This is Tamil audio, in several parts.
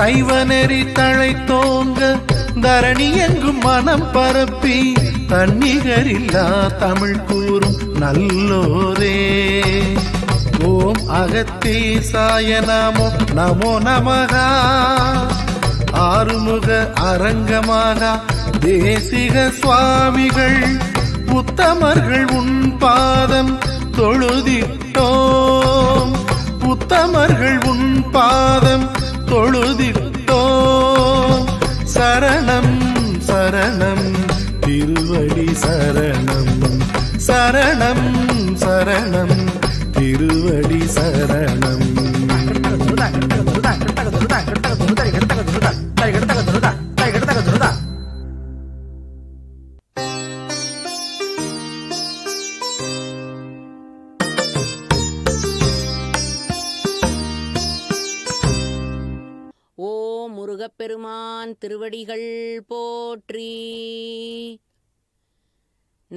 சைவ நெறி தழை தோங்க தரணி எங்கும் மனம் பரப்பி தன்னிகரில்லா தமிழ் கூறும் நல்லோரே ஓம் அகத்தே சாய நாமோ நமோ நமகா ஆறுமுக அரங்கமாக தேசிக சுவாமிகள் புத்தமர்கள் உன் பாதம் தொழுதிட்டோம் புத்தமர்கள் உன் பாதம் தொழுதிட்டோ சரணம் சரணம் திருவடி சரணம் சரணம் சரணம் திருவடி சரணம் திருவடிகள் போற்றி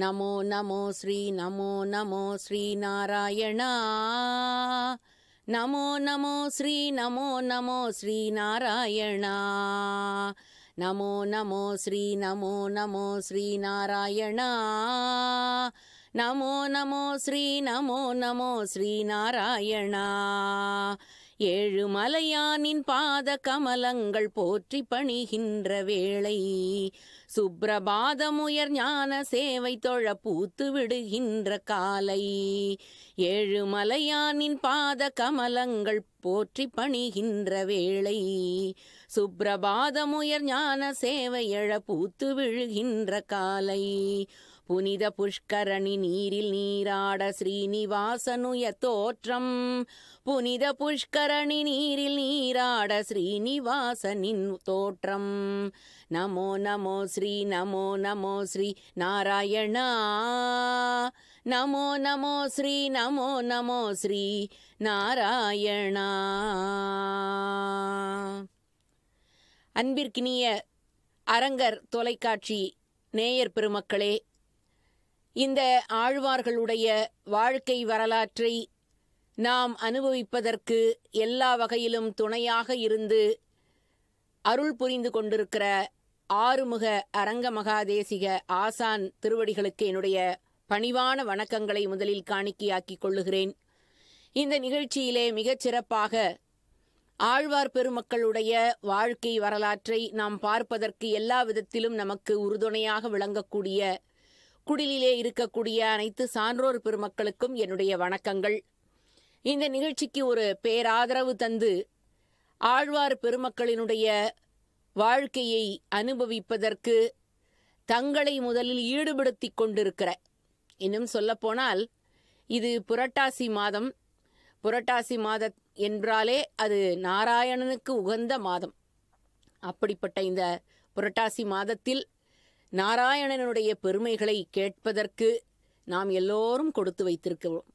நமோ நமோ ஸ்ரீ நமோ நமோ ஸ்ரீ நாராயணா நமோ நமோ ஸ்ரீ நமோ நமோ ஸ்ரீ நாராயணா நமோ நமோ ஸ்ரீ நமோ நமோ ஸ்ரீ நாராயணா நமோ நமோ ஸ்ரீ நமோ நமோ ஸ்ரீ நாராயணா ஏழுமலையானின் பாத கமலங்கள் போற்றி பணிகின்ற வேளை சுப்ரபாதமுயர் ஞான சேவை தொழ பூத்து விடுகின்ற காலை ஏழுமலையானின் பாத கமலங்கள் போற்றி பணிகின்ற வேளை சுப்ரபாதமுயர் ஞான சேவை எழ பூத்து விழுகின்ற காலை புனித புஷ்கரணி நீரில் நீராட ஸ்ரீனிவாசனுய தோற்றம் புனித புஷ்கரணி நீரில் நீராட ஸ்ரீனிவாசனின் தோற்றம் நமோ நமோ ஸ்ரீ நமோ நமோ ஸ்ரீ நாராயணா நமோ நமோ ஸ்ரீ நமோ நமோ ஸ்ரீ நாராயணா அன்பிற்கினிய அரங்கர் தொலைக்காட்சி நேயர் பெருமக்களே இந்த ஆழ்வார்களுடைய வாழ்க்கை வரலாற்றை நாம் அனுபவிப்பதற்கு எல்லா வகையிலும் துணையாக இருந்து அருள் புரிந்து கொண்டிருக்கிற ஆறுமுக அரங்க மகாதேசிக ஆசான் திருவடிகளுக்கு என்னுடைய பணிவான வணக்கங்களை முதலில் காணிக்கையாக்கிக் கொள்ளுகிறேன் இந்த நிகழ்ச்சியிலே மிகச் சிறப்பாக ஆழ்வார் பெருமக்களுடைய வாழ்க்கை வரலாற்றை நாம் பார்ப்பதற்கு எல்லா விதத்திலும் நமக்கு உறுதுணையாக விளங்கக்கூடிய குடிலிலே இருக்கக்கூடிய அனைத்து சான்றோர் பெருமக்களுக்கும் என்னுடைய வணக்கங்கள் இந்த நிகழ்ச்சிக்கு ஒரு பேராதரவு தந்து ஆழ்வார் பெருமக்களினுடைய வாழ்க்கையை அனுபவிப்பதற்கு தங்களை முதலில் ஈடுபடுத்தி கொண்டிருக்கிற இன்னும் சொல்லப்போனால் இது புரட்டாசி மாதம் புரட்டாசி மாத என்றாலே அது நாராயணனுக்கு உகந்த மாதம் அப்படிப்பட்ட இந்த புரட்டாசி மாதத்தில் நாராயணனுடைய பெருமைகளை கேட்பதற்கு நாம் எல்லோரும் கொடுத்து வைத்திருக்கிறோம்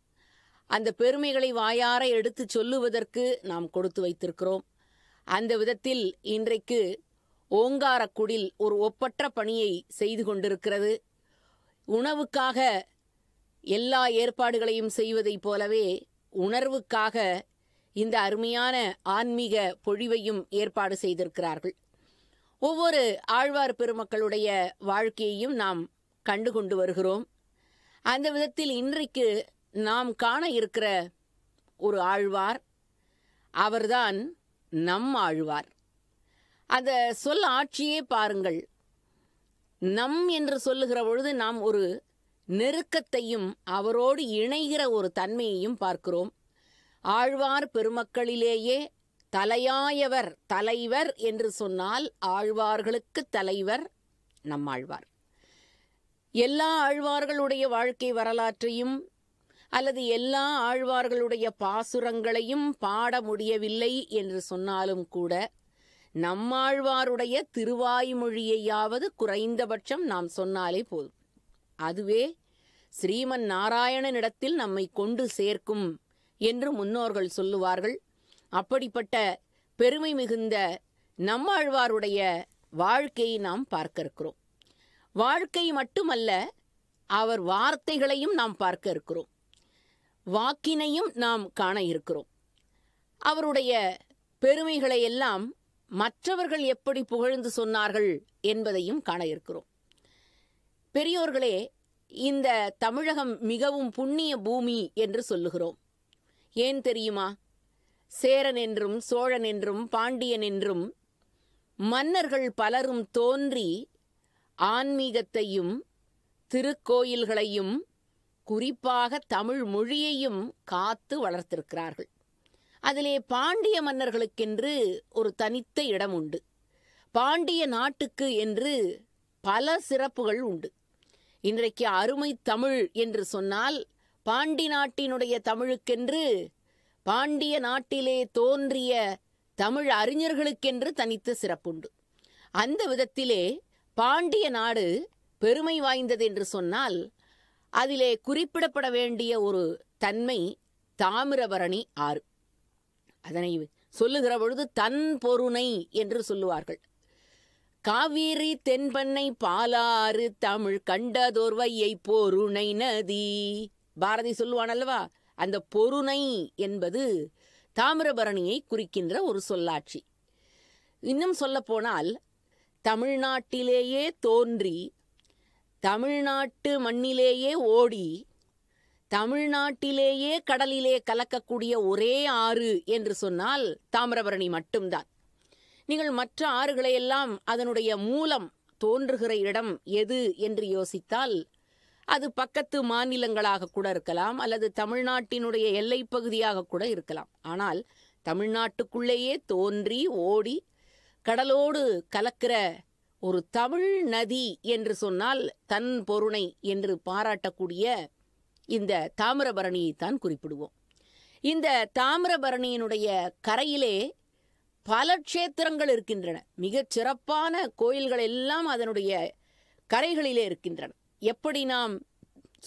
அந்த பெருமைகளை வாயார எடுத்து சொல்லுவதற்கு நாம் கொடுத்து வைத்திருக்கிறோம் அந்த விதத்தில் இன்றைக்கு ஓங்காரக்குடில் ஒரு ஒப்பற்ற பணியை செய்து கொண்டிருக்கிறது உணவுக்காக எல்லா ஏற்பாடுகளையும் செய்வதைப் போலவே உணர்வுக்காக இந்த அருமையான ஆன்மீக பொழிவையும் ஏற்பாடு செய்திருக்கிறார்கள் ஒவ்வொரு ஆழ்வார் பெருமக்களுடைய வாழ்க்கையையும் நாம் கண்டு கொண்டு வருகிறோம் அந்த விதத்தில் இன்றைக்கு நாம் காண இருக்கிற ஒரு ஆழ்வார் அவர்தான் நம் ஆழ்வார் அந்த சொல் ஆட்சியே பாருங்கள் நம் என்று சொல்லுகிற பொழுது நாம் ஒரு நெருக்கத்தையும் அவரோடு இணைகிற ஒரு தன்மையையும் பார்க்கிறோம் ஆழ்வார் பெருமக்களிலேயே தலையாயவர் தலைவர் என்று சொன்னால் ஆழ்வார்களுக்கு தலைவர் நம்மாழ்வார் எல்லா ஆழ்வார்களுடைய வாழ்க்கை வரலாற்றையும் அல்லது எல்லா ஆழ்வார்களுடைய பாசுரங்களையும் பாட முடியவில்லை என்று சொன்னாலும் கூட நம்மாழ்வாருடைய திருவாய்மொழியையாவது குறைந்தபட்சம் நாம் சொன்னாலே போதும் அதுவே ஸ்ரீமன் நாராயணனிடத்தில் நம்மை கொண்டு சேர்க்கும் என்று முன்னோர்கள் சொல்லுவார்கள் அப்படிப்பட்ட பெருமை மிகுந்த நம்மாழ்வாருடைய வாழ்க்கையை நாம் பார்க்க இருக்கிறோம் வாழ்க்கை மட்டுமல்ல அவர் வார்த்தைகளையும் நாம் பார்க்க இருக்கிறோம் வாக்கினையும் நாம் காண இருக்கிறோம் அவருடைய பெருமைகளை எல்லாம் மற்றவர்கள் எப்படி புகழ்ந்து சொன்னார்கள் என்பதையும் காண இருக்கிறோம் பெரியோர்களே இந்த தமிழகம் மிகவும் புண்ணிய பூமி என்று சொல்லுகிறோம் ஏன் தெரியுமா சேரன் என்றும் சோழன் என்றும் பாண்டியன் என்றும் மன்னர்கள் பலரும் தோன்றி ஆன்மீகத்தையும் திருக்கோயில்களையும் குறிப்பாக தமிழ் மொழியையும் காத்து வளர்த்திருக்கிறார்கள் அதிலே பாண்டிய மன்னர்களுக்கென்று ஒரு தனித்த இடம் உண்டு பாண்டிய நாட்டுக்கு என்று பல சிறப்புகள் உண்டு இன்றைக்கு அருமை தமிழ் என்று சொன்னால் பாண்டி நாட்டினுடைய தமிழுக்கென்று பாண்டிய நாட்டிலே தோன்றிய தமிழ் அறிஞர்களுக்கென்று தனித்து சிறப்புண்டு அந்த விதத்திலே பாண்டிய நாடு பெருமை வாய்ந்தது என்று சொன்னால் அதிலே குறிப்பிடப்பட வேண்டிய ஒரு தன்மை தாமிரபரணி ஆறு அதனை சொல்லுகிற பொழுது தன் பொருணை என்று சொல்லுவார்கள் காவேரி தென்பண்ணை பாலாறு தமிழ் கண்டதோர்வையை பொருணை போருணை நதி பாரதி சொல்லுவான் அல்லவா அந்த பொருணை என்பது தாமிரபரணியை குறிக்கின்ற ஒரு சொல்லாட்சி இன்னும் சொல்லப்போனால் தமிழ்நாட்டிலேயே தோன்றி தமிழ்நாட்டு மண்ணிலேயே ஓடி தமிழ்நாட்டிலேயே கடலிலே கலக்கக்கூடிய ஒரே ஆறு என்று சொன்னால் தாமிரபரணி மட்டும்தான் நீங்கள் மற்ற ஆறுகளையெல்லாம் அதனுடைய மூலம் தோன்றுகிற இடம் எது என்று யோசித்தால் அது பக்கத்து மாநிலங்களாக கூட இருக்கலாம் அல்லது தமிழ்நாட்டினுடைய எல்லை பகுதியாக கூட இருக்கலாம் ஆனால் தமிழ்நாட்டுக்குள்ளேயே தோன்றி ஓடி கடலோடு கலக்கிற ஒரு தமிழ் நதி என்று சொன்னால் தன் பொருணை என்று பாராட்டக்கூடிய இந்த தாமிரபரணியைத்தான் குறிப்பிடுவோம் இந்த தாமிரபரணியினுடைய கரையிலே பல க்ஷேத்திரங்கள் இருக்கின்றன மிகச் சிறப்பான கோயில்கள் எல்லாம் அதனுடைய கரைகளிலே இருக்கின்றன எப்படி நாம்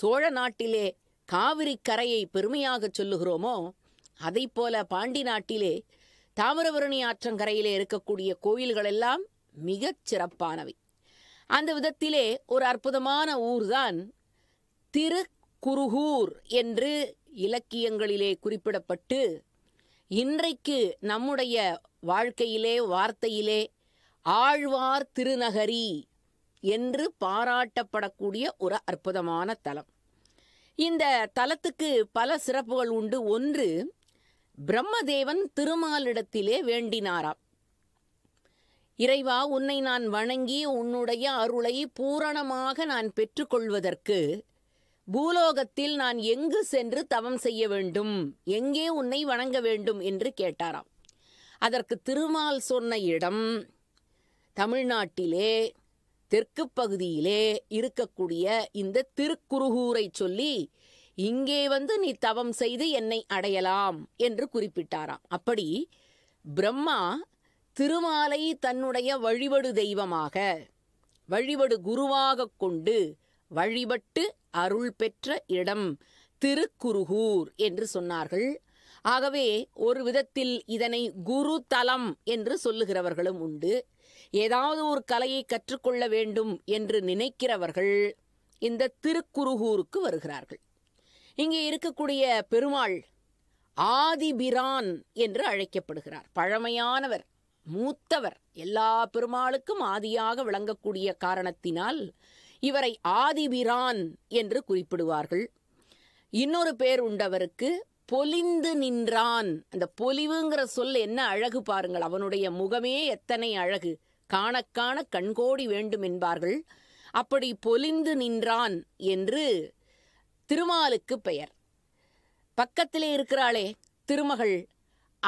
சோழ நாட்டிலே காவிரி கரையை பெருமையாக சொல்லுகிறோமோ அதை போல பாண்டி நாட்டிலே தாமிரபரணி ஆற்றங்கரையிலே இருக்கக்கூடிய கோயில்கள் எல்லாம் மிகச் சிறப்பானவை அந்த விதத்திலே ஒரு அற்புதமான ஊர்தான் திருக்குருகூர் என்று இலக்கியங்களிலே குறிப்பிடப்பட்டு இன்றைக்கு நம்முடைய வாழ்க்கையிலே வார்த்தையிலே ஆழ்வார் திருநகரி என்று பாராட்டப்படக்கூடிய ஒரு அற்புதமான தலம் இந்த தலத்துக்கு பல சிறப்புகள் உண்டு ஒன்று பிரம்மதேவன் திருமாலிடத்திலே வேண்டினாராம் இறைவா உன்னை நான் வணங்கி உன்னுடைய அருளை பூரணமாக நான் பெற்றுக்கொள்வதற்கு பூலோகத்தில் நான் எங்கு சென்று தவம் செய்ய வேண்டும் எங்கே உன்னை வணங்க வேண்டும் என்று கேட்டாராம் அதற்கு திருமால் சொன்ன இடம் தமிழ்நாட்டிலே தெற்கு பகுதியிலே இருக்கக்கூடிய இந்த திருக்குறுகூரை சொல்லி இங்கே வந்து நீ தவம் செய்து என்னை அடையலாம் என்று குறிப்பிட்டாராம் அப்படி பிரம்மா திருமாலை தன்னுடைய வழிபடு தெய்வமாக வழிபடு குருவாக கொண்டு வழிபட்டு அருள் பெற்ற இடம் திருக்குறுகூர் என்று சொன்னார்கள் ஆகவே ஒரு விதத்தில் இதனை குரு தலம் என்று சொல்லுகிறவர்களும் உண்டு ஏதாவது ஒரு கலையை கற்றுக்கொள்ள வேண்டும் என்று நினைக்கிறவர்கள் இந்த திருக்குறுகூருக்கு வருகிறார்கள் இங்கே இருக்கக்கூடிய பெருமாள் ஆதிபிரான் என்று அழைக்கப்படுகிறார் பழமையானவர் மூத்தவர் எல்லா பெருமாளுக்கும் ஆதியாக விளங்கக்கூடிய காரணத்தினால் இவரை ஆதிபிரான் என்று குறிப்பிடுவார்கள் இன்னொரு பேர் உண்டவருக்கு பொலிந்து நின்றான் அந்த பொலிவுங்கிற சொல் என்ன அழகு பாருங்கள் அவனுடைய முகமே எத்தனை அழகு காணக்காண கண்கோடி வேண்டும் என்பார்கள் அப்படி பொலிந்து நின்றான் என்று திருமாலுக்கு பெயர் பக்கத்திலே இருக்கிறாளே திருமகள்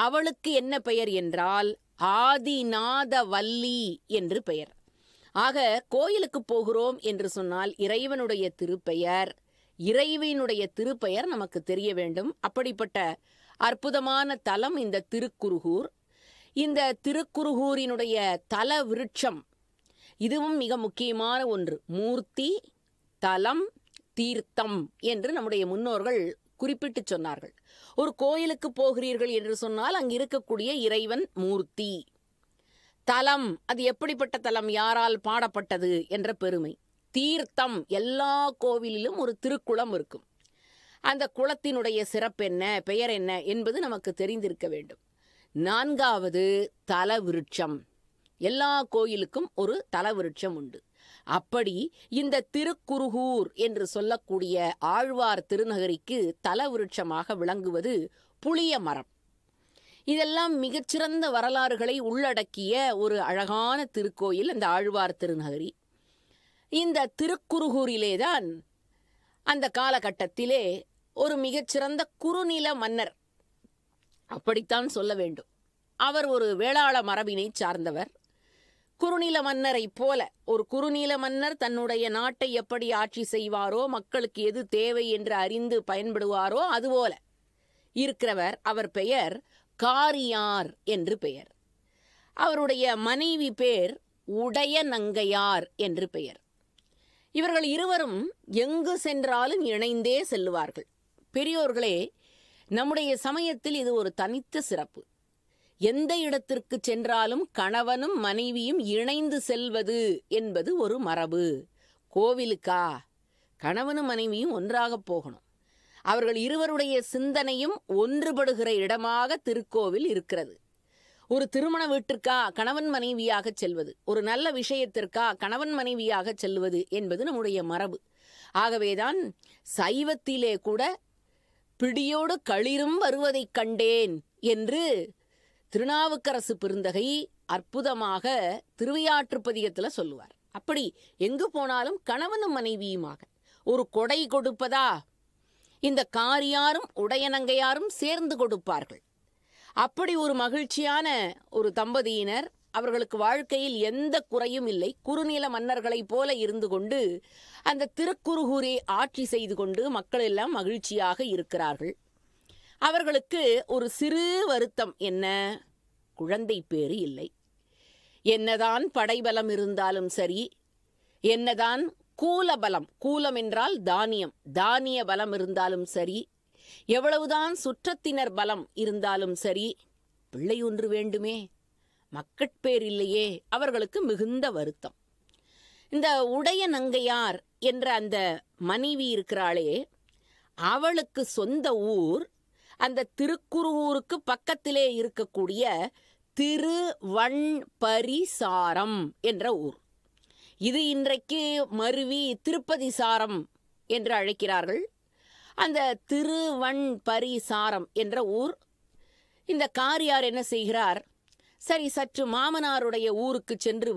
அவளுக்கு என்ன பெயர் என்றால் ஆதிநாத வல்லி என்று பெயர் ஆக கோயிலுக்கு போகிறோம் என்று சொன்னால் இறைவனுடைய திருப்பெயர் இறைவனுடைய திருப்பெயர் நமக்கு தெரிய வேண்டும் அப்படிப்பட்ட அற்புதமான தலம் இந்த திருக்குறுகூர் இந்த திருக்குறுகூரினுடைய தல விருட்சம் இதுவும் மிக முக்கியமான ஒன்று மூர்த்தி தலம் தீர்த்தம் என்று நம்முடைய முன்னோர்கள் குறிப்பிட்டு சொன்னார்கள் ஒரு கோயிலுக்கு போகிறீர்கள் என்று சொன்னால் அங்கு இருக்கக்கூடிய இறைவன் மூர்த்தி தலம் அது எப்படிப்பட்ட தலம் யாரால் பாடப்பட்டது என்ற பெருமை தீர்த்தம் எல்லா கோவிலிலும் ஒரு திருக்குளம் இருக்கும் அந்த குளத்தினுடைய சிறப்பு என்ன பெயர் என்ன என்பது நமக்கு தெரிந்திருக்க வேண்டும் நான்காவது தலவிருட்சம் எல்லா கோயிலுக்கும் ஒரு தலவிருட்சம் உண்டு அப்படி இந்த திருக்குறுகூர் என்று சொல்லக்கூடிய ஆழ்வார் திருநகரிக்கு தலவிருட்சமாக விளங்குவது புளிய மரம் இதெல்லாம் மிகச்சிறந்த வரலாறுகளை உள்ளடக்கிய ஒரு அழகான திருக்கோயில் அந்த ஆழ்வார் திருநகரி இந்த திருக்குறுகூரிலேதான் அந்த காலகட்டத்திலே ஒரு மிகச்சிறந்த குறுநில மன்னர் அப்படித்தான் சொல்ல வேண்டும் அவர் ஒரு வேளாள மரபினை சார்ந்தவர் குறுநில மன்னரைப் போல ஒரு குறுநில மன்னர் தன்னுடைய நாட்டை எப்படி ஆட்சி செய்வாரோ மக்களுக்கு எது தேவை என்று அறிந்து பயன்படுவாரோ அதுபோல இருக்கிறவர் அவர் பெயர் காரியார் என்று பெயர் அவருடைய மனைவி பேர் உடைய நங்கையார் என்று பெயர் இவர்கள் இருவரும் எங்கு சென்றாலும் இணைந்தே செல்லுவார்கள் பெரியோர்களே நம்முடைய சமயத்தில் இது ஒரு தனித்த சிறப்பு எந்த இடத்திற்கு சென்றாலும் கணவனும் மனைவியும் இணைந்து செல்வது என்பது ஒரு மரபு கோவிலுக்கா கணவனும் மனைவியும் ஒன்றாக போகணும் அவர்கள் இருவருடைய சிந்தனையும் ஒன்றுபடுகிற இடமாக திருக்கோவில் இருக்கிறது ஒரு திருமண வீட்டிற்கா கணவன் மனைவியாக செல்வது ஒரு நல்ல விஷயத்திற்கா கணவன் மனைவியாக செல்வது என்பது நம்முடைய மரபு ஆகவேதான் சைவத்திலே கூட பிடியோடு களிரும் வருவதைக் கண்டேன் என்று திருநாவுக்கரசு பெருந்தகை அற்புதமாக திருவையாற்றுப்பதிகத்தில் சொல்லுவார் அப்படி எங்கு போனாலும் கணவனும் மனைவியுமாக ஒரு கொடை கொடுப்பதா இந்த காரியாரும் உடையனங்கையாரும் சேர்ந்து கொடுப்பார்கள் அப்படி ஒரு மகிழ்ச்சியான ஒரு தம்பதியினர் அவர்களுக்கு வாழ்க்கையில் எந்த குறையும் இல்லை குறுநில மன்னர்களைப் போல இருந்து கொண்டு அந்த திருக்குறுகூரை ஆட்சி செய்து கொண்டு மக்கள் எல்லாம் மகிழ்ச்சியாக இருக்கிறார்கள் அவர்களுக்கு ஒரு சிறு வருத்தம் என்ன குழந்தை பேறு இல்லை என்னதான் படைபலம் இருந்தாலும் சரி என்னதான் கூலபலம் கூலம் என்றால் தானியம் தானிய பலம் இருந்தாலும் சரி எவ்வளவுதான் சுற்றத்தினர் பலம் இருந்தாலும் சரி பிள்ளை ஒன்று வேண்டுமே மக்கட்பேர் இல்லையே அவர்களுக்கு மிகுந்த வருத்தம் இந்த உடைய நங்கையார் என்ற அந்த மனைவி இருக்கிறாளே அவளுக்கு சொந்த ஊர் அந்த திருக்குறூருக்கு பக்கத்திலே இருக்கக்கூடிய பரிசாரம் என்ற ஊர் இது இன்றைக்கு மருவி திருப்பதி சாரம் என்று அழைக்கிறார்கள் அந்த திருவண்பரிசாரம் என்ற ஊர் இந்த காரியார் என்ன செய்கிறார் சரி சற்று மாமனாருடைய ஊருக்கு சென்று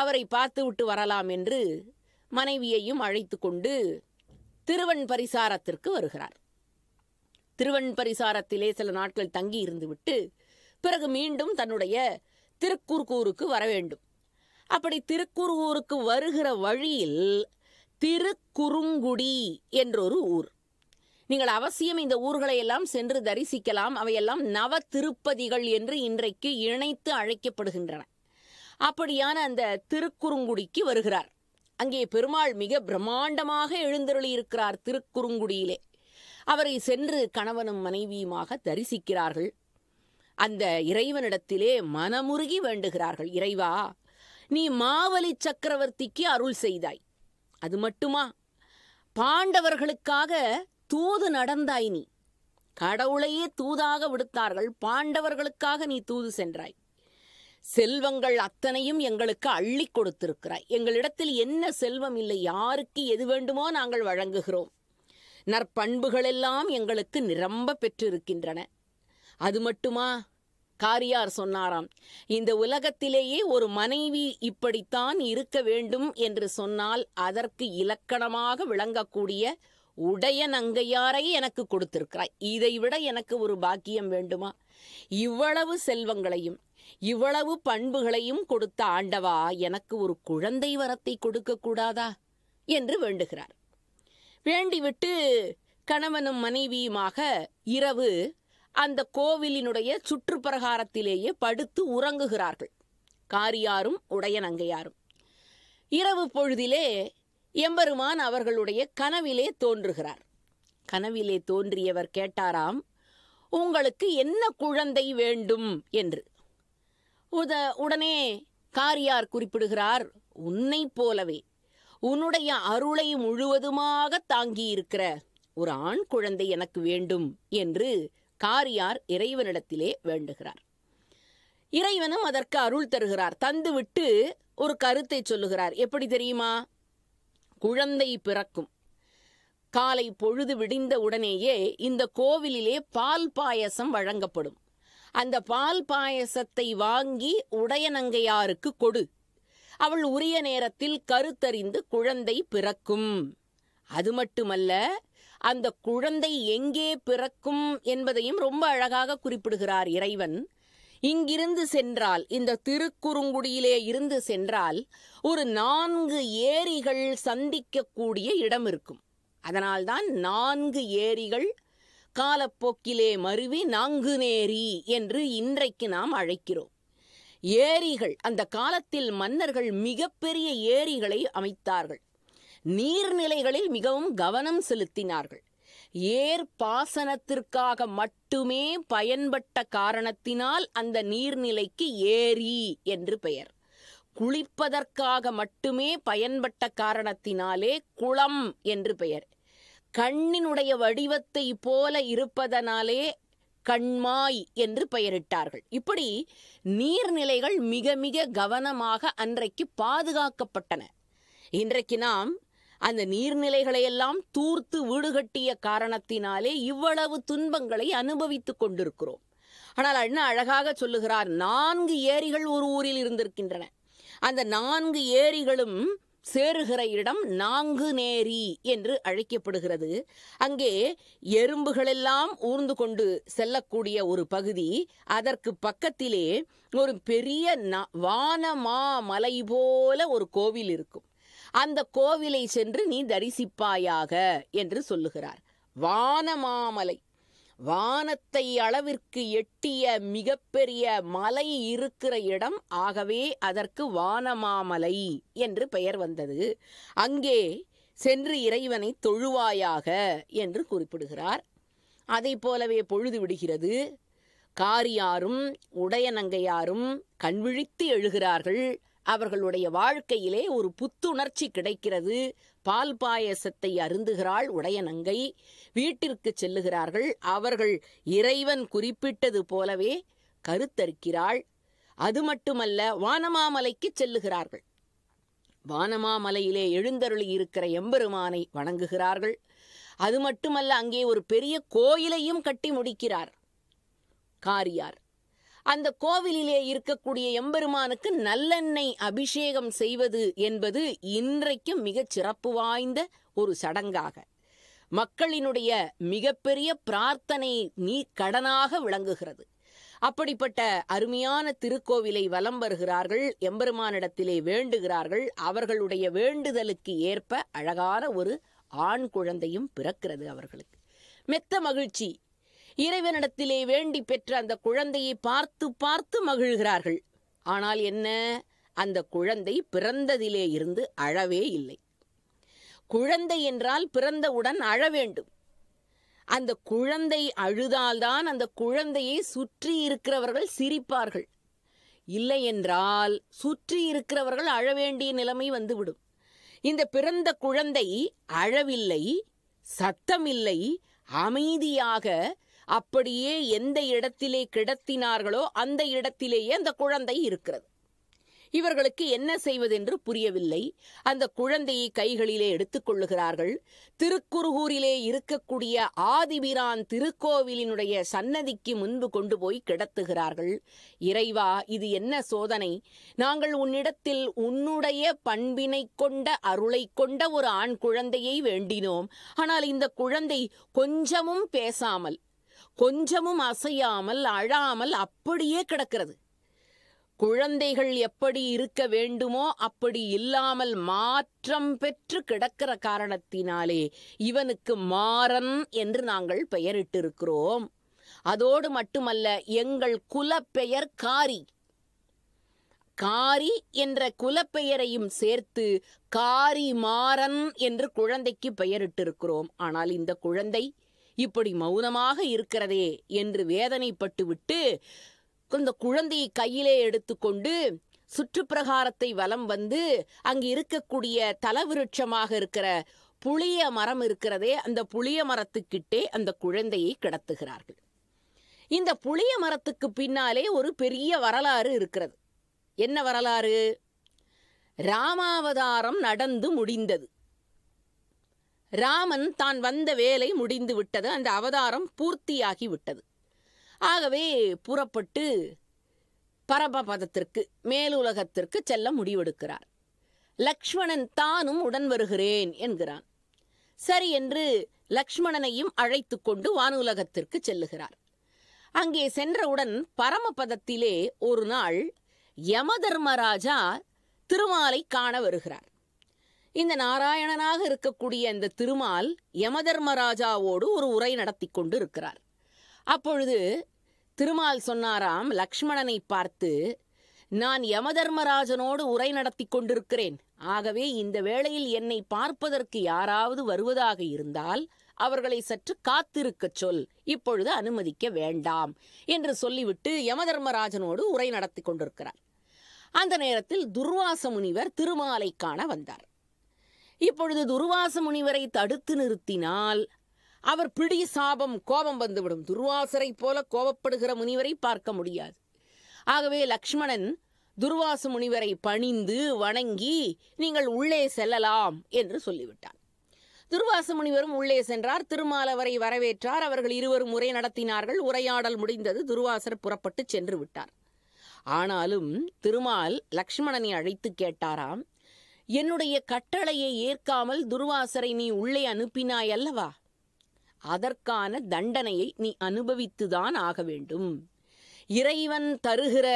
அவரை பார்த்துவிட்டு வரலாம் என்று மனைவியையும் அழைத்து கொண்டு திருவன் பரிசாரத்திற்கு வருகிறார் திருவன் பரிசாரத்திலே சில நாட்கள் தங்கி இருந்துவிட்டு பிறகு மீண்டும் தன்னுடைய திருக்கூர்கூருக்கு வர வேண்டும் அப்படி திருக்குறுகூருக்கு வருகிற வழியில் திருக்குறுங்குடி என்றொரு ஊர் நீங்கள் அவசியம் இந்த ஊர்களை எல்லாம் சென்று தரிசிக்கலாம் அவையெல்லாம் நவ திருப்பதிகள் என்று இன்றைக்கு இணைத்து அழைக்கப்படுகின்றன அப்படியான அந்த திருக்குறுங்குடிக்கு வருகிறார் அங்கே பெருமாள் மிக பிரம்மாண்டமாக எழுந்தருளியிருக்கிறார் திருக்குறுங்குடியிலே அவரை சென்று கணவனும் மனைவியுமாக தரிசிக்கிறார்கள் அந்த இறைவனிடத்திலே மனமுருகி வேண்டுகிறார்கள் இறைவா நீ மாவலி சக்கரவர்த்திக்கு அருள் செய்தாய் அது மட்டுமா பாண்டவர்களுக்காக தூது நடந்தாய் நீ கடவுளையே தூதாக விடுத்தார்கள் பாண்டவர்களுக்காக நீ தூது சென்றாய் செல்வங்கள் அத்தனையும் எங்களுக்கு அள்ளி கொடுத்திருக்கிறாய் எங்களிடத்தில் என்ன செல்வம் இல்லை யாருக்கு எது வேண்டுமோ நாங்கள் வழங்குகிறோம் நற்பண்புகளெல்லாம் எங்களுக்கு நிரம்ப பெற்றிருக்கின்றன அது மட்டுமா காரியார் சொன்னாராம் இந்த உலகத்திலேயே ஒரு மனைவி இப்படித்தான் இருக்க வேண்டும் என்று சொன்னால் அதற்கு இலக்கணமாக விளங்கக்கூடிய உடைய நங்கையாரை எனக்கு கொடுத்திருக்கிறாய் இதை விட எனக்கு ஒரு பாக்கியம் வேண்டுமா இவ்வளவு செல்வங்களையும் இவ்வளவு பண்புகளையும் கொடுத்த ஆண்டவா எனக்கு ஒரு குழந்தை வரத்தை கொடுக்க கூடாதா என்று வேண்டுகிறார் வேண்டிவிட்டு கணவனும் மனைவியுமாக இரவு அந்த கோவிலினுடைய சுற்றுப்பிரகாரத்திலேயே படுத்து உறங்குகிறார்கள் காரியாரும் உடைய நங்கையாரும் இரவு பொழுதிலே எம்பெருமான் அவர்களுடைய கனவிலே தோன்றுகிறார் கனவிலே தோன்றியவர் கேட்டாராம் உங்களுக்கு என்ன குழந்தை வேண்டும் என்று உத உடனே காரியார் குறிப்பிடுகிறார் உன்னை போலவே உன்னுடைய அருளை முழுவதுமாக தாங்கியிருக்கிற ஒரு ஆண் குழந்தை எனக்கு வேண்டும் என்று காரியார் இறைவனிடத்திலே வேண்டுகிறார் இறைவனும் அதற்கு அருள் தருகிறார் தந்துவிட்டு ஒரு கருத்தை சொல்லுகிறார் எப்படி தெரியுமா குழந்தை பிறக்கும் காலை பொழுது விடிந்த உடனேயே இந்த கோவிலிலே பால் பாயசம் வழங்கப்படும் அந்த பால் பாயசத்தை வாங்கி உடையநங்கையாருக்கு கொடு அவள் உரிய நேரத்தில் கருத்தறிந்து குழந்தை பிறக்கும் அது மட்டுமல்ல அந்த குழந்தை எங்கே பிறக்கும் என்பதையும் ரொம்ப அழகாக குறிப்பிடுகிறார் இறைவன் இங்கிருந்து சென்றால் இந்த திருக்குறுங்குடியிலே இருந்து சென்றால் ஒரு நான்கு ஏரிகள் சந்திக்கக்கூடிய இடம் இருக்கும் அதனால்தான் நான்கு ஏரிகள் காலப்போக்கிலே மருவி நாங்குநேரி என்று இன்றைக்கு நாம் அழைக்கிறோம் ஏரிகள் அந்த காலத்தில் மன்னர்கள் மிகப்பெரிய ஏரிகளை அமைத்தார்கள் நீர்நிலைகளில் மிகவும் கவனம் செலுத்தினார்கள் ஏர் பாசனத்திற்காக மட்டுமே பயன்பட்ட காரணத்தினால் அந்த நீர்நிலைக்கு ஏரி என்று பெயர் குளிப்பதற்காக மட்டுமே பயன்பட்ட காரணத்தினாலே குளம் என்று பெயர் கண்ணினுடைய வடிவத்தை போல இருப்பதனாலே கண்மாய் என்று பெயரிட்டார்கள் இப்படி நீர்நிலைகள் மிக மிக கவனமாக அன்றைக்கு பாதுகாக்கப்பட்டன இன்றைக்கு நாம் அந்த நீர்நிலைகளையெல்லாம் தூர்த்து வீடு கட்டிய காரணத்தினாலே இவ்வளவு துன்பங்களை அனுபவித்துக் கொண்டிருக்கிறோம் ஆனால் அண்ணா அழகாக சொல்லுகிறார் நான்கு ஏரிகள் ஒரு ஊரில் இருந்திருக்கின்றன அந்த நான்கு ஏரிகளும் சேருகிற இடம் நான்கு நேரி என்று அழைக்கப்படுகிறது அங்கே எறும்புகளெல்லாம் ஊர்ந்து கொண்டு செல்லக்கூடிய ஒரு பகுதி அதற்கு பக்கத்திலே ஒரு பெரிய வானமா மலை போல ஒரு கோவில் இருக்கும் அந்த கோவிலை சென்று நீ தரிசிப்பாயாக என்று சொல்லுகிறார் வானமாமலை வானத்தை அளவிற்கு எட்டிய மிகப்பெரிய மலை இருக்கிற இடம் ஆகவே அதற்கு வானமாமலை என்று பெயர் வந்தது அங்கே சென்று இறைவனை தொழுவாயாக என்று குறிப்பிடுகிறார் அதை போலவே பொழுது விடுகிறது காரியாரும் உடையநங்கையாரும் கண்விழித்து எழுகிறார்கள் அவர்களுடைய வாழ்க்கையிலே ஒரு புத்துணர்ச்சி கிடைக்கிறது பால் பாயசத்தை அருந்துகிறாள் உடையநங்கை வீட்டிற்கு செல்லுகிறார்கள் அவர்கள் இறைவன் குறிப்பிட்டது போலவே கருத்தரிக்கிறாள் அது மட்டுமல்ல வானமாமலைக்கு செல்லுகிறார்கள் வானமாமலையிலே எழுந்தருளி இருக்கிற எம்பெருமானை வணங்குகிறார்கள் அது மட்டுமல்ல அங்கே ஒரு பெரிய கோயிலையும் கட்டி முடிக்கிறார் காரியார் அந்த கோவிலிலே இருக்கக்கூடிய எம்பெருமானுக்கு நல்லெண்ணெய் அபிஷேகம் செய்வது என்பது இன்றைக்கும் மிகச் சிறப்பு வாய்ந்த ஒரு சடங்காக மக்களினுடைய மிகப்பெரிய பிரார்த்தனை நீ கடனாக விளங்குகிறது அப்படிப்பட்ட அருமையான திருக்கோவிலை வலம் வருகிறார்கள் எம்பெருமானிடத்திலே வேண்டுகிறார்கள் அவர்களுடைய வேண்டுதலுக்கு ஏற்ப அழகான ஒரு ஆண் குழந்தையும் பிறக்கிறது அவர்களுக்கு மெத்த மகிழ்ச்சி இறைவனிடத்திலே வேண்டி பெற்ற அந்த குழந்தையை பார்த்து பார்த்து மகிழ்கிறார்கள் ஆனால் என்ன அந்த குழந்தை பிறந்ததிலே இருந்து அழவே இல்லை குழந்தை என்றால் பிறந்தவுடன் அழ வேண்டும் அந்த குழந்தை அழுதால்தான் அந்த குழந்தையை சுற்றி இருக்கிறவர்கள் சிரிப்பார்கள் இல்லை என்றால் சுற்றி இருக்கிறவர்கள் அழ வேண்டிய நிலைமை வந்துவிடும் இந்த பிறந்த குழந்தை அழவில்லை சத்தமில்லை அமைதியாக அப்படியே எந்த இடத்திலே கிடத்தினார்களோ அந்த இடத்திலேயே அந்த குழந்தை இருக்கிறது இவர்களுக்கு என்ன செய்வதென்று புரியவில்லை அந்த குழந்தையை கைகளிலே எடுத்துக்கொள்ளுகிறார்கள் திருக்குறுகூரிலே இருக்கக்கூடிய ஆதிபிரான் திருக்கோவிலினுடைய சன்னதிக்கு முன்பு கொண்டு போய் கிடத்துகிறார்கள் இறைவா இது என்ன சோதனை நாங்கள் உன்னிடத்தில் உன்னுடைய பண்பினை கொண்ட அருளை கொண்ட ஒரு ஆண் குழந்தையை வேண்டினோம் ஆனால் இந்த குழந்தை கொஞ்சமும் பேசாமல் கொஞ்சமும் அசையாமல் அழாமல் அப்படியே கிடக்கிறது குழந்தைகள் எப்படி இருக்க வேண்டுமோ அப்படி இல்லாமல் மாற்றம் பெற்று கிடக்கிற காரணத்தினாலே இவனுக்கு மாறன் என்று நாங்கள் பெயரிட்டிருக்கிறோம் அதோடு மட்டுமல்ல எங்கள் குலப்பெயர் காரி காரி என்ற குலப்பெயரையும் சேர்த்து காரி மாறன் என்று குழந்தைக்கு பெயரிட்டிருக்கிறோம் ஆனால் இந்த குழந்தை இப்படி மௌனமாக இருக்கிறதே என்று வேதனைப்பட்டுவிட்டு இந்த குழந்தையை கையிலே எடுத்துக்கொண்டு சுற்றுப்பிரகாரத்தை வலம் வந்து அங்கு இருக்கக்கூடிய தலவிருட்சமாக இருக்கிற புளிய மரம் இருக்கிறதே அந்த புளிய மரத்துக்கிட்டே அந்த குழந்தையை கிடத்துகிறார்கள் இந்த புளிய மரத்துக்கு பின்னாலே ஒரு பெரிய வரலாறு இருக்கிறது என்ன வரலாறு ராமாவதாரம் நடந்து முடிந்தது ராமன் தான் வந்த வேலை முடிந்து விட்டது அந்த அவதாரம் பூர்த்தியாகி விட்டது ஆகவே புறப்பட்டு பரபபதத்திற்கு மேலுலகத்திற்கு செல்ல முடிவெடுக்கிறார் லக்ஷ்மணன் தானும் உடன் வருகிறேன் என்கிறான் சரி என்று லக்ஷ்மணனையும் அழைத்து கொண்டு வானுலகத்திற்கு செல்லுகிறார் அங்கே சென்றவுடன் பரமபதத்திலே ஒரு நாள் யமதர்மராஜா திருமாலை காண வருகிறார் இந்த நாராயணனாக இருக்கக்கூடிய இந்த திருமால் யமதர்மராஜாவோடு ஒரு உரை நடத்தி கொண்டு இருக்கிறார் அப்பொழுது திருமால் சொன்னாராம் லக்ஷ்மணனை பார்த்து நான் யமதர்மராஜனோடு உரை நடத்தி கொண்டிருக்கிறேன் ஆகவே இந்த வேளையில் என்னை பார்ப்பதற்கு யாராவது வருவதாக இருந்தால் அவர்களை சற்று காத்திருக்கச் சொல் இப்பொழுது அனுமதிக்க வேண்டாம் என்று சொல்லிவிட்டு யமதர்மராஜனோடு உரை நடத்தி கொண்டிருக்கிறார் அந்த நேரத்தில் துர்வாச முனிவர் திருமாலை காண வந்தார் இப்பொழுது துர்வாச முனிவரை தடுத்து நிறுத்தினால் அவர் பிடி சாபம் கோபம் வந்துவிடும் துர்வாசரை போல கோபப்படுகிற முனிவரை பார்க்க முடியாது ஆகவே லக்ஷ்மணன் துர்வாச முனிவரை பணிந்து வணங்கி நீங்கள் உள்ளே செல்லலாம் என்று சொல்லிவிட்டார் துர்வாச முனிவரும் உள்ளே சென்றார் திருமாலவரை வரவேற்றார் அவர்கள் இருவரும் உரை நடத்தினார்கள் உரையாடல் முடிந்தது துர்வாசர் புறப்பட்டு சென்று விட்டார் ஆனாலும் திருமால் லக்ஷ்மணனை அழைத்து கேட்டாராம் என்னுடைய கட்டளையை ஏற்காமல் துர்வாசரை நீ உள்ளே அனுப்பினாய் அல்லவா அதற்கான தண்டனையை நீ அனுபவித்துதான் ஆக வேண்டும் இறைவன் தருகிற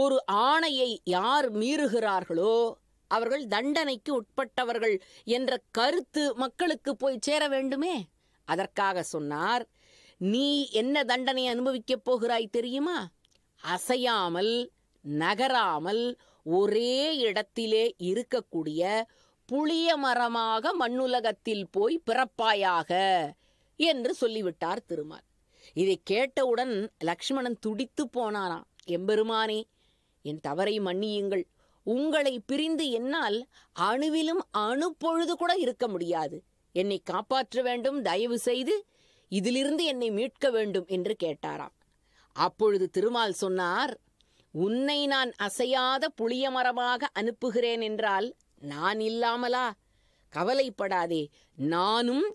ஒரு ஆணையை யார் மீறுகிறார்களோ அவர்கள் தண்டனைக்கு உட்பட்டவர்கள் என்ற கருத்து மக்களுக்கு போய் சேர வேண்டுமே அதற்காக சொன்னார் நீ என்ன தண்டனை அனுபவிக்கப் போகிறாய் தெரியுமா அசையாமல் நகராமல் ஒரே இடத்திலே இருக்கக்கூடிய புளிய மரமாக மண்ணுலகத்தில் போய் பிறப்பாயாக என்று சொல்லிவிட்டார் திருமால் இதை கேட்டவுடன் லக்ஷ்மணன் துடித்து போனாராம் எம்பெருமானே என் தவறை மன்னியுங்கள் உங்களை பிரிந்து என்னால் அணுவிலும் அணு பொழுது கூட இருக்க முடியாது என்னை காப்பாற்ற வேண்டும் தயவு செய்து இதிலிருந்து என்னை மீட்க வேண்டும் என்று கேட்டாராம் அப்பொழுது திருமால் சொன்னார் உன்னை நான் அசையாத புளிய மரமாக அனுப்புகிறேன் என்றால் நான் இல்லாமலா கவலைப்படாதே நானும்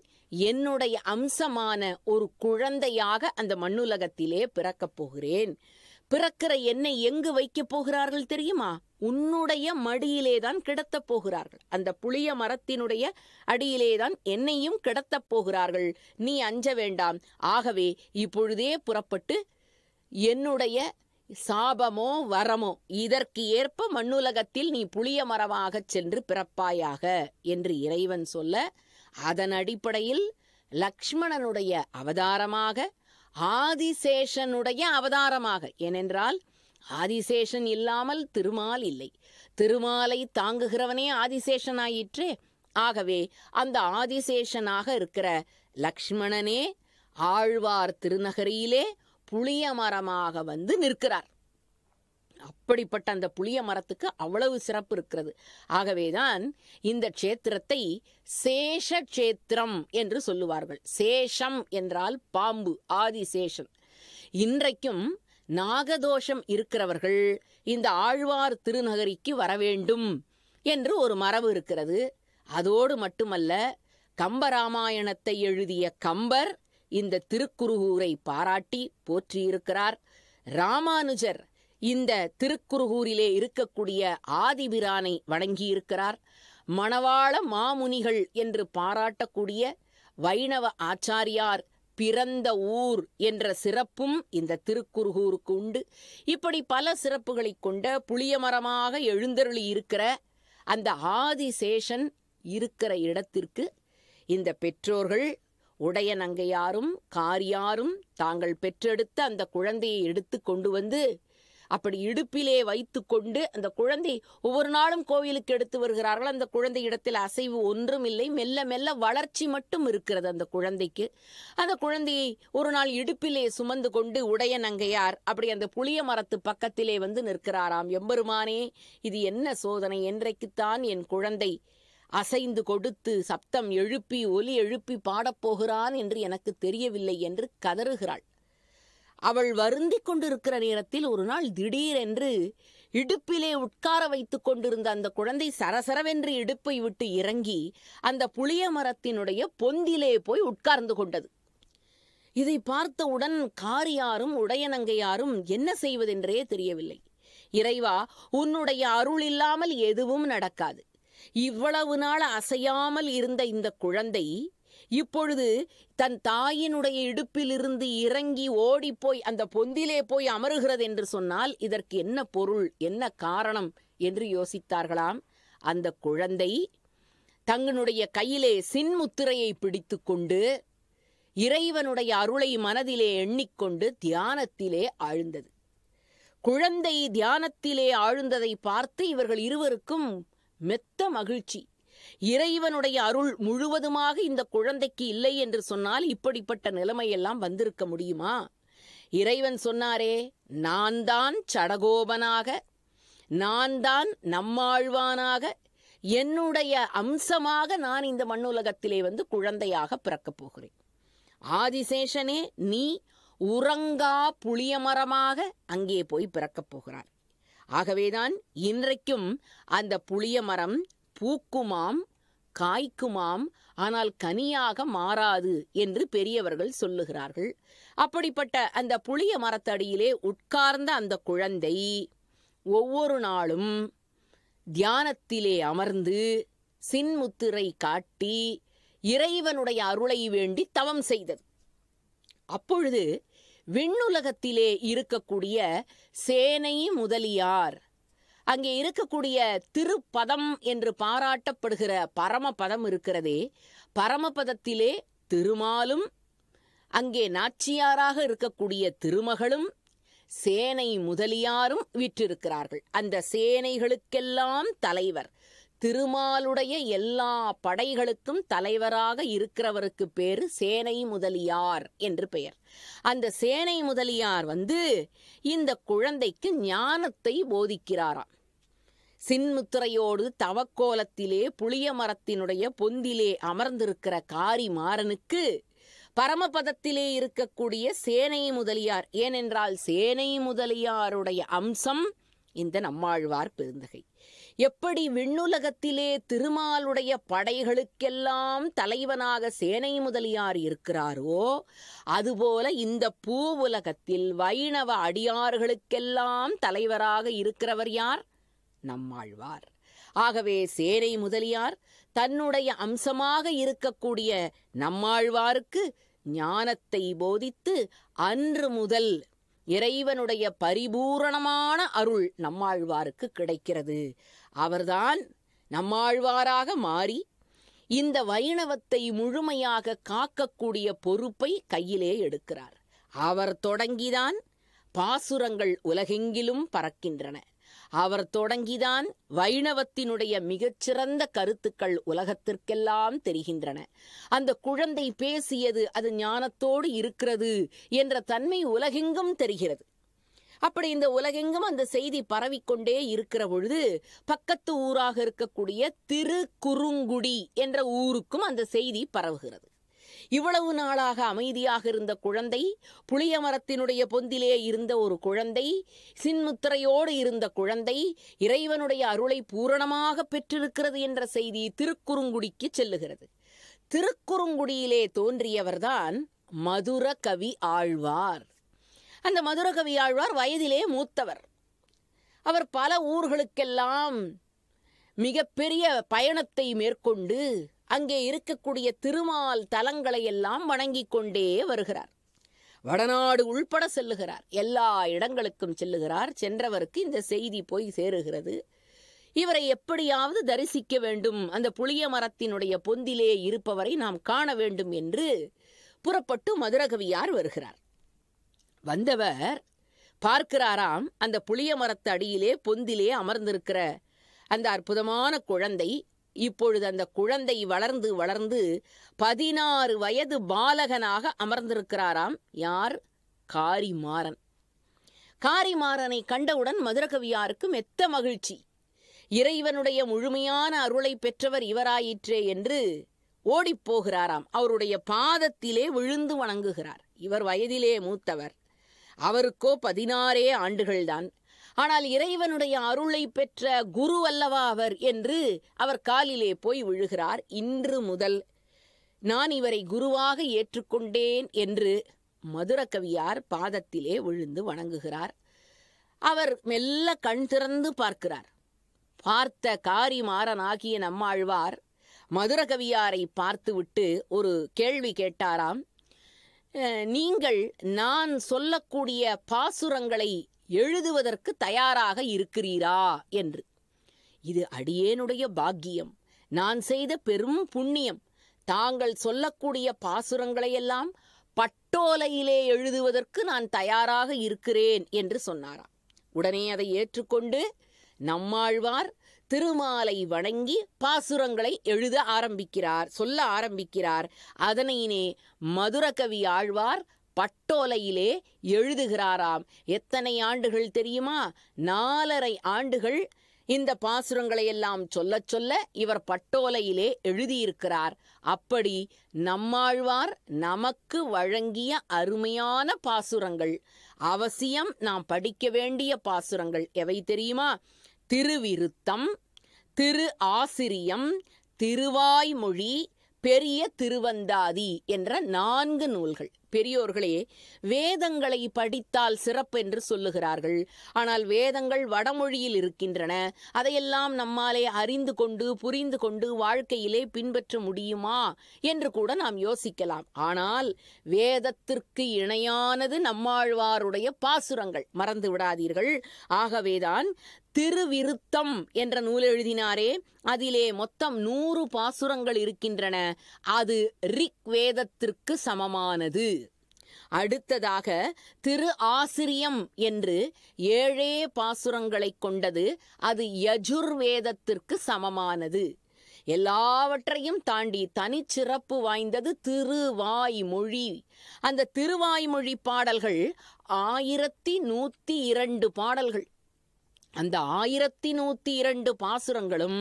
என்னுடைய அம்சமான ஒரு குழந்தையாக அந்த மண்ணுலகத்திலே பிறக்கப் போகிறேன் பிறக்கிற என்னை எங்கு வைக்கப் போகிறார்கள் தெரியுமா உன்னுடைய மடியிலே தான் கிடத்தப் போகிறார்கள் அந்த புளிய மரத்தினுடைய அடியிலே தான் என்னையும் கிடத்தப் போகிறார்கள் நீ அஞ்ச வேண்டாம் ஆகவே இப்பொழுதே புறப்பட்டு என்னுடைய சாபமோ வரமோ இதற்கு ஏற்ப மண்ணுலகத்தில் நீ புளிய மரமாகச் சென்று பிறப்பாயாக என்று இறைவன் சொல்ல அதன் அடிப்படையில் லக்ஷ்மணனுடைய அவதாரமாக ஆதிசேஷனுடைய அவதாரமாக ஏனென்றால் ஆதிசேஷன் இல்லாமல் திருமால் இல்லை திருமாலை தாங்குகிறவனே ஆதிசேஷன் ஆகவே அந்த ஆதிசேஷனாக இருக்கிற லக்ஷ்மணனே ஆழ்வார் திருநகரியிலே புளிய மரமாக வந்து நிற்கிறார் அப்படிப்பட்ட அந்த புளிய மரத்துக்கு அவ்வளவு சிறப்பு இருக்கிறது ஆகவேதான் இந்த கஷேத்திரத்தை சேஷ க்ஷேத்திரம் என்று சொல்லுவார்கள் சேஷம் என்றால் பாம்பு ஆதிசேஷன் இன்றைக்கும் நாகதோஷம் இருக்கிறவர்கள் இந்த ஆழ்வார் திருநகரிக்கு வர வேண்டும் என்று ஒரு மரபு இருக்கிறது அதோடு மட்டுமல்ல கம்பராமாயணத்தை எழுதிய கம்பர் இந்த திருக்குறுகூரை பாராட்டி போற்றியிருக்கிறார் ராமானுஜர் இந்த திருக்குறுகூரிலே இருக்கக்கூடிய ஆதிபிரானை வணங்கியிருக்கிறார் மணவாள மாமுனிகள் என்று பாராட்டக்கூடிய வைணவ ஆச்சாரியார் பிறந்த ஊர் என்ற சிறப்பும் இந்த திருக்குறுகூருக்கு உண்டு இப்படி பல சிறப்புகளை கொண்ட புளியமரமாக எழுந்தருளி இருக்கிற அந்த ஆதிசேஷன் இருக்கிற இடத்திற்கு இந்த பெற்றோர்கள் உடைய நங்கையாரும் காரியாரும் தாங்கள் பெற்றெடுத்த அந்த குழந்தையை எடுத்து கொண்டு வந்து அப்படி இடுப்பிலே வைத்து கொண்டு அந்த குழந்தை ஒவ்வொரு நாளும் கோவிலுக்கு எடுத்து வருகிறார்கள் அந்த குழந்தை இடத்தில் அசைவு ஒன்றும் இல்லை மெல்ல மெல்ல வளர்ச்சி மட்டும் இருக்கிறது அந்த குழந்தைக்கு அந்த குழந்தையை ஒரு நாள் இடுப்பிலே சுமந்து கொண்டு உடைய நங்கையார் அப்படி அந்த புளிய மரத்து பக்கத்திலே வந்து நிற்கிறாராம் எம்பெருமானே இது என்ன சோதனை என்றைக்குத்தான் என் குழந்தை அசைந்து கொடுத்து சப்தம் எழுப்பி ஒலி எழுப்பி பாடப்போகிறான் என்று எனக்கு தெரியவில்லை என்று கதறுகிறாள் அவள் வருந்தி கொண்டிருக்கிற நேரத்தில் ஒரு நாள் திடீரென்று இடுப்பிலே உட்கார வைத்து கொண்டிருந்த அந்த குழந்தை சரசரவென்று இடுப்பை விட்டு இறங்கி அந்த புளிய மரத்தினுடைய பொந்திலே போய் உட்கார்ந்து கொண்டது இதை பார்த்தவுடன் காரியாரும் உடையனங்கையாரும் என்ன செய்வதென்றே தெரியவில்லை இறைவா உன்னுடைய அருள் இல்லாமல் எதுவும் நடக்காது இவ்வளவு நாள் அசையாமல் இருந்த இந்த குழந்தை இப்பொழுது தன் தாயினுடைய இடுப்பிலிருந்து இறங்கி ஓடிப்போய் அந்த பொந்திலே போய் அமருகிறது என்று சொன்னால் இதற்கு என்ன பொருள் என்ன காரணம் என்று யோசித்தார்களாம் அந்த குழந்தை தங்களுடைய கையிலே சின்முத்திரையை பிடித்து கொண்டு இறைவனுடைய அருளை மனதிலே எண்ணிக்கொண்டு தியானத்திலே ஆழ்ந்தது குழந்தை தியானத்திலே ஆழ்ந்ததை பார்த்து இவர்கள் இருவருக்கும் மெத்த மகிழ்ச்சி இறைவனுடைய அருள் முழுவதுமாக இந்த குழந்தைக்கு இல்லை என்று சொன்னால் இப்படிப்பட்ட நிலைமையெல்லாம் வந்திருக்க முடியுமா இறைவன் சொன்னாரே நான் தான் சடகோபனாக நான் தான் நம்மாழ்வானாக என்னுடைய அம்சமாக நான் இந்த மண்ணுலகத்திலே வந்து குழந்தையாக பிறக்கப் போகிறேன் ஆதிசேஷனே நீ உறங்கா புளியமரமாக அங்கே போய் பிறக்கப் போகிறான் ஆகவேதான் இன்றைக்கும் அந்த புளிய மரம் பூக்குமாம் காய்க்குமாம் ஆனால் கனியாக மாறாது என்று பெரியவர்கள் சொல்லுகிறார்கள் அப்படிப்பட்ட அந்த புளிய மரத்தடியிலே உட்கார்ந்த அந்த குழந்தை ஒவ்வொரு நாளும் தியானத்திலே அமர்ந்து சின்முத்திரை காட்டி இறைவனுடைய அருளை வேண்டி தவம் செய்தது அப்பொழுது விண்ணுலகத்திலே இருக்கக்கூடிய சேனை முதலியார் அங்கே இருக்கக்கூடிய திருப்பதம் என்று பாராட்டப்படுகிற பரமபதம் இருக்கிறதே பரமபதத்திலே திருமாலும் அங்கே நாச்சியாராக இருக்கக்கூடிய திருமகளும் சேனை முதலியாரும் விற்றிருக்கிறார்கள் அந்த சேனைகளுக்கெல்லாம் தலைவர் திருமாலுடைய எல்லா படைகளுக்கும் தலைவராக இருக்கிறவருக்கு பேரு சேனை முதலியார் என்று பெயர் அந்த சேனை முதலியார் வந்து இந்த குழந்தைக்கு ஞானத்தை போதிக்கிறாராம் சின்முத்திரையோடு தவக்கோலத்திலே புளிய மரத்தினுடைய பொந்திலே அமர்ந்திருக்கிற காரி மாறனுக்கு பரமபதத்திலே இருக்கக்கூடிய சேனை முதலியார் ஏனென்றால் சேனை முதலியாருடைய அம்சம் இந்த நம்மாழ்வார் பெருந்தகை எப்படி விண்ணுலகத்திலே திருமாலுடைய படைகளுக்கெல்லாம் தலைவனாக சேனை முதலியார் இருக்கிறாரோ அதுபோல இந்த பூ உலகத்தில் வைணவ அடியார்களுக்கெல்லாம் தலைவராக இருக்கிறவர் யார் நம்மாழ்வார் ஆகவே சேனை முதலியார் தன்னுடைய அம்சமாக இருக்கக்கூடிய நம்மாழ்வாருக்கு ஞானத்தை போதித்து அன்று முதல் இறைவனுடைய பரிபூரணமான அருள் நம்மாழ்வாருக்கு கிடைக்கிறது அவர்தான் நம்மாழ்வாராக மாறி இந்த வைணவத்தை முழுமையாக காக்கக்கூடிய பொறுப்பை கையிலே எடுக்கிறார் அவர் தொடங்கிதான் பாசுரங்கள் உலகெங்கிலும் பறக்கின்றன அவர் தொடங்கிதான் வைணவத்தினுடைய மிகச்சிறந்த கருத்துக்கள் உலகத்திற்கெல்லாம் தெரிகின்றன அந்த குழந்தை பேசியது அது ஞானத்தோடு இருக்கிறது என்ற தன்மை உலகெங்கும் தெரிகிறது அப்படி இந்த உலகெங்கும் அந்த செய்தி பரவிக்கொண்டே இருக்கிற பொழுது பக்கத்து ஊராக இருக்கக்கூடிய திருக்குறுங்குடி என்ற ஊருக்கும் அந்த செய்தி பரவுகிறது இவ்வளவு நாளாக அமைதியாக இருந்த குழந்தை புளிய மரத்தினுடைய பொந்திலே இருந்த ஒரு குழந்தை சின்முத்திரையோடு இருந்த குழந்தை இறைவனுடைய அருளை பூரணமாக பெற்றிருக்கிறது என்ற செய்தி திருக்குறுங்குடிக்கு செல்லுகிறது திருக்குறுங்குடியிலே தோன்றியவர்தான் மதுர கவி ஆழ்வார் அந்த மதுரகவி ஆழ்வார் வயதிலே மூத்தவர் அவர் பல ஊர்களுக்கெல்லாம் மிகப்பெரிய பயணத்தை மேற்கொண்டு அங்கே இருக்கக்கூடிய திருமால் தலங்களை எல்லாம் வணங்கி கொண்டே வருகிறார் வடநாடு உள்பட செல்லுகிறார் எல்லா இடங்களுக்கும் செல்லுகிறார் சென்றவருக்கு இந்த செய்தி போய் சேருகிறது இவரை எப்படியாவது தரிசிக்க வேண்டும் அந்த புளிய மரத்தினுடைய பொந்திலே இருப்பவரை நாம் காண வேண்டும் என்று புறப்பட்டு மதுரகவியார் வருகிறார் வந்தவர் பார்க்கிறாராம் அந்த புளிய மரத்து அடியிலே பொந்திலே அமர்ந்திருக்கிற அந்த அற்புதமான குழந்தை இப்பொழுது அந்த குழந்தை வளர்ந்து வளர்ந்து பதினாறு வயது பாலகனாக அமர்ந்திருக்கிறாராம் யார் காரிமாறன் காரிமாறனை கண்டவுடன் மதுரகவியாருக்கு மெத்த மகிழ்ச்சி இறைவனுடைய முழுமையான அருளை பெற்றவர் இவராயிற்றே என்று ஓடிப்போகிறாராம் அவருடைய பாதத்திலே விழுந்து வணங்குகிறார் இவர் வயதிலே மூத்தவர் அவருக்கோ பதினாறே ஆண்டுகள்தான் ஆனால் இறைவனுடைய அருளை பெற்ற குரு அல்லவா அவர் என்று அவர் காலிலே போய் விழுகிறார் இன்று முதல் நான் இவரை குருவாக ஏற்றுக்கொண்டேன் என்று மதுரக்கவியார் பாதத்திலே விழுந்து வணங்குகிறார் அவர் மெல்ல கண் திறந்து பார்க்கிறார் பார்த்த காரிமாறன் ஆகிய நம்மாழ்வார் மதுரகவியாரை பார்த்துவிட்டு ஒரு கேள்வி கேட்டாராம் நீங்கள் நான் சொல்லக்கூடிய பாசுரங்களை எழுதுவதற்கு தயாராக இருக்கிறீரா என்று இது அடியேனுடைய பாக்கியம் நான் செய்த பெரும் புண்ணியம் தாங்கள் சொல்லக்கூடிய பாசுரங்களையெல்லாம் பட்டோலையிலே எழுதுவதற்கு நான் தயாராக இருக்கிறேன் என்று சொன்னாராம் உடனே அதை ஏற்றுக்கொண்டு நம்மாழ்வார் திருமாலை வணங்கி பாசுரங்களை எழுத ஆரம்பிக்கிறார் சொல்ல ஆரம்பிக்கிறார் அதனையினே மதுரகவி ஆழ்வார் பட்டோலையிலே எழுதுகிறாராம் எத்தனை ஆண்டுகள் தெரியுமா நாலரை ஆண்டுகள் இந்த பாசுரங்களை எல்லாம் சொல்ல சொல்ல இவர் பட்டோலையிலே எழுதியிருக்கிறார் அப்படி நம்மாழ்வார் நமக்கு வழங்கிய அருமையான பாசுரங்கள் அவசியம் நாம் படிக்க வேண்டிய பாசுரங்கள் எவை தெரியுமா திருவிருத்தம் திரு ஆசிரியம் திருவாய்மொழி பெரிய திருவந்தாதி என்ற நான்கு நூல்கள் பெரியோர்களே வேதங்களை படித்தால் சிறப்பு என்று சொல்லுகிறார்கள் ஆனால் வேதங்கள் வடமொழியில் இருக்கின்றன அதையெல்லாம் நம்மாலே அறிந்து கொண்டு புரிந்து கொண்டு வாழ்க்கையிலே பின்பற்ற முடியுமா என்று கூட நாம் யோசிக்கலாம் ஆனால் வேதத்திற்கு இணையானது நம்மாழ்வாருடைய பாசுரங்கள் மறந்து விடாதீர்கள் ஆகவேதான் திருவிருத்தம் என்ற நூல் எழுதினாரே அதிலே மொத்தம் நூறு பாசுரங்கள் இருக்கின்றன அது ரிக் வேதத்திற்கு சமமானது அடுத்ததாக திரு ஆசிரியம் என்று ஏழே பாசுரங்களை கொண்டது அது யஜுர்வேதத்திற்கு சமமானது எல்லாவற்றையும் தாண்டி தனிச்சிறப்பு வாய்ந்தது திருவாய்மொழி அந்த திருவாய்மொழி பாடல்கள் ஆயிரத்தி நூத்தி இரண்டு பாடல்கள் அந்த ஆயிரத்தி நூத்தி இரண்டு பாசுரங்களும்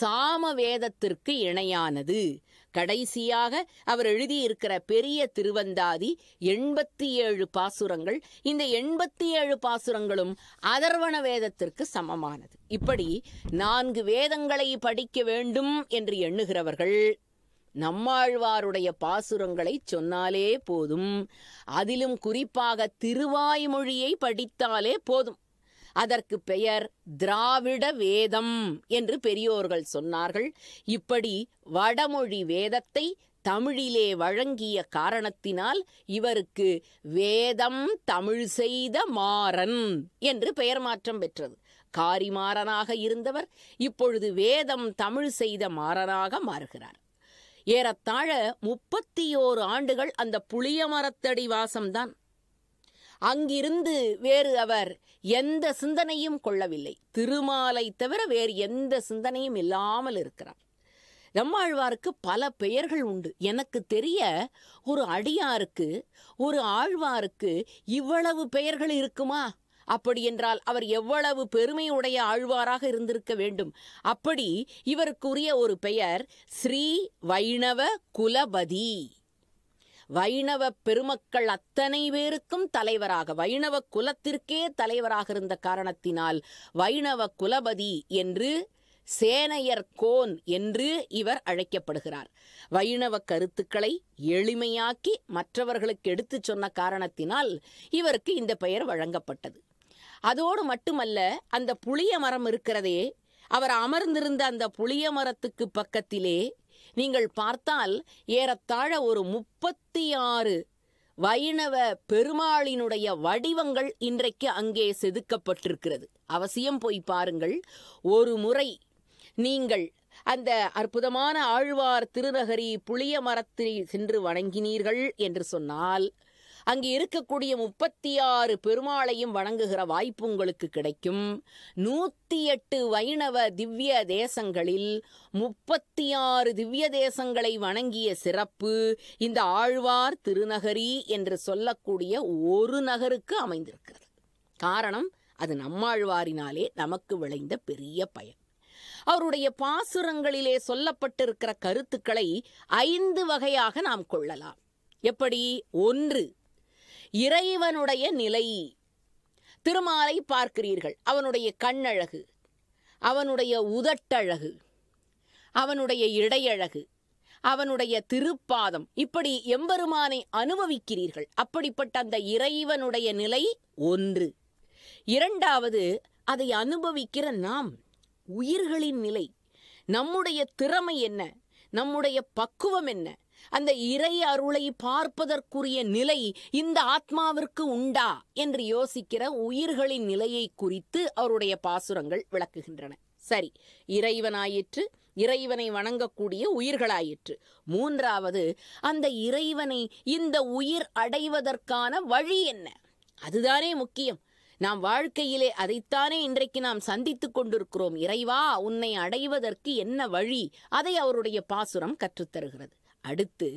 சாம வேதத்திற்கு இணையானது கடைசியாக அவர் எழுதியிருக்கிற பெரிய திருவந்தாதி எண்பத்தி ஏழு பாசுரங்கள் இந்த எண்பத்தி ஏழு பாசுரங்களும் அதர்வண வேதத்திற்கு சமமானது இப்படி நான்கு வேதங்களை படிக்க வேண்டும் என்று எண்ணுகிறவர்கள் நம்மாழ்வாருடைய பாசுரங்களை சொன்னாலே போதும் அதிலும் குறிப்பாக திருவாய்மொழியை படித்தாலே போதும் அதற்கு பெயர் திராவிட வேதம் என்று பெரியோர்கள் சொன்னார்கள் இப்படி வடமொழி வேதத்தை தமிழிலே வழங்கிய காரணத்தினால் இவருக்கு வேதம் தமிழ் செய்த மாறன் என்று பெயர் மாற்றம் பெற்றது காரிமாறனாக இருந்தவர் இப்பொழுது வேதம் தமிழ் செய்த மாறனாக மாறுகிறார் ஏறத்தாழ முப்பத்தி ஓரு ஆண்டுகள் அந்த புளிய மரத்தடி வாசம்தான் அங்கிருந்து வேறு அவர் எந்த சிந்தனையும் கொள்ளவில்லை திருமாலை தவிர வேறு எந்த சிந்தனையும் இல்லாமல் இருக்கிறார் நம்மாழ்வாருக்கு பல பெயர்கள் உண்டு எனக்கு தெரிய ஒரு அடியாருக்கு ஒரு ஆழ்வாருக்கு இவ்வளவு பெயர்கள் இருக்குமா அப்படி என்றால் அவர் எவ்வளவு பெருமையுடைய ஆழ்வாராக இருந்திருக்க வேண்டும் அப்படி இவருக்குரிய ஒரு பெயர் ஸ்ரீ வைணவ குலபதி வைணவ பெருமக்கள் அத்தனை பேருக்கும் தலைவராக வைணவ குலத்திற்கே தலைவராக இருந்த காரணத்தினால் வைணவ குலபதி என்று சேனையர் கோன் என்று இவர் அழைக்கப்படுகிறார் வைணவ கருத்துக்களை எளிமையாக்கி மற்றவர்களுக்கு எடுத்து சொன்ன காரணத்தினால் இவருக்கு இந்த பெயர் வழங்கப்பட்டது அதோடு மட்டுமல்ல அந்த புளிய மரம் இருக்கிறதே அவர் அமர்ந்திருந்த அந்த புளிய மரத்துக்கு பக்கத்திலே நீங்கள் பார்த்தால் ஏறத்தாழ ஒரு முப்பத்தி ஆறு வைணவ பெருமாளினுடைய வடிவங்கள் இன்றைக்கு அங்கே செதுக்கப்பட்டிருக்கிறது அவசியம் போய் பாருங்கள் ஒரு முறை நீங்கள் அந்த அற்புதமான ஆழ்வார் திருநகரி புளிய மரத்தில் சென்று வணங்கினீர்கள் என்று சொன்னால் அங்கு இருக்கக்கூடிய முப்பத்தி ஆறு பெருமாளையும் வணங்குகிற வாய்ப்பு உங்களுக்கு கிடைக்கும் நூத்தி எட்டு வைணவ திவ்ய தேசங்களில் முப்பத்தி ஆறு திவ்ய தேசங்களை வணங்கிய சிறப்பு இந்த ஆழ்வார் திருநகரி என்று சொல்லக்கூடிய ஒரு நகருக்கு அமைந்திருக்கிறது காரணம் அது நம்மாழ்வாரினாலே நமக்கு விளைந்த பெரிய பயன் அவருடைய பாசுரங்களிலே சொல்லப்பட்டிருக்கிற கருத்துக்களை ஐந்து வகையாக நாம் கொள்ளலாம் எப்படி ஒன்று இறைவனுடைய நிலை திருமாலை பார்க்கிறீர்கள் அவனுடைய கண்ணழகு அவனுடைய உதட்டழகு அவனுடைய இடையழகு அவனுடைய திருப்பாதம் இப்படி எம்பெருமானை அனுபவிக்கிறீர்கள் அப்படிப்பட்ட அந்த இறைவனுடைய நிலை ஒன்று இரண்டாவது அதை அனுபவிக்கிற நாம் உயிர்களின் நிலை நம்முடைய திறமை என்ன நம்முடைய பக்குவம் என்ன அந்த இறை அருளை பார்ப்பதற்குரிய நிலை இந்த ஆத்மாவிற்கு உண்டா என்று யோசிக்கிற உயிர்களின் நிலையை குறித்து அவருடைய பாசுரங்கள் விளக்குகின்றன சரி இறைவனாயிற்று இறைவனை வணங்கக்கூடிய உயிர்களாயிற்று மூன்றாவது அந்த இறைவனை இந்த உயிர் அடைவதற்கான வழி என்ன அதுதானே முக்கியம் நாம் வாழ்க்கையிலே அதைத்தானே இன்றைக்கு நாம் சந்தித்து கொண்டிருக்கிறோம் இறைவா உன்னை அடைவதற்கு என்ன வழி அதை அவருடைய பாசுரம் கற்றுத்தருகிறது அடுத்து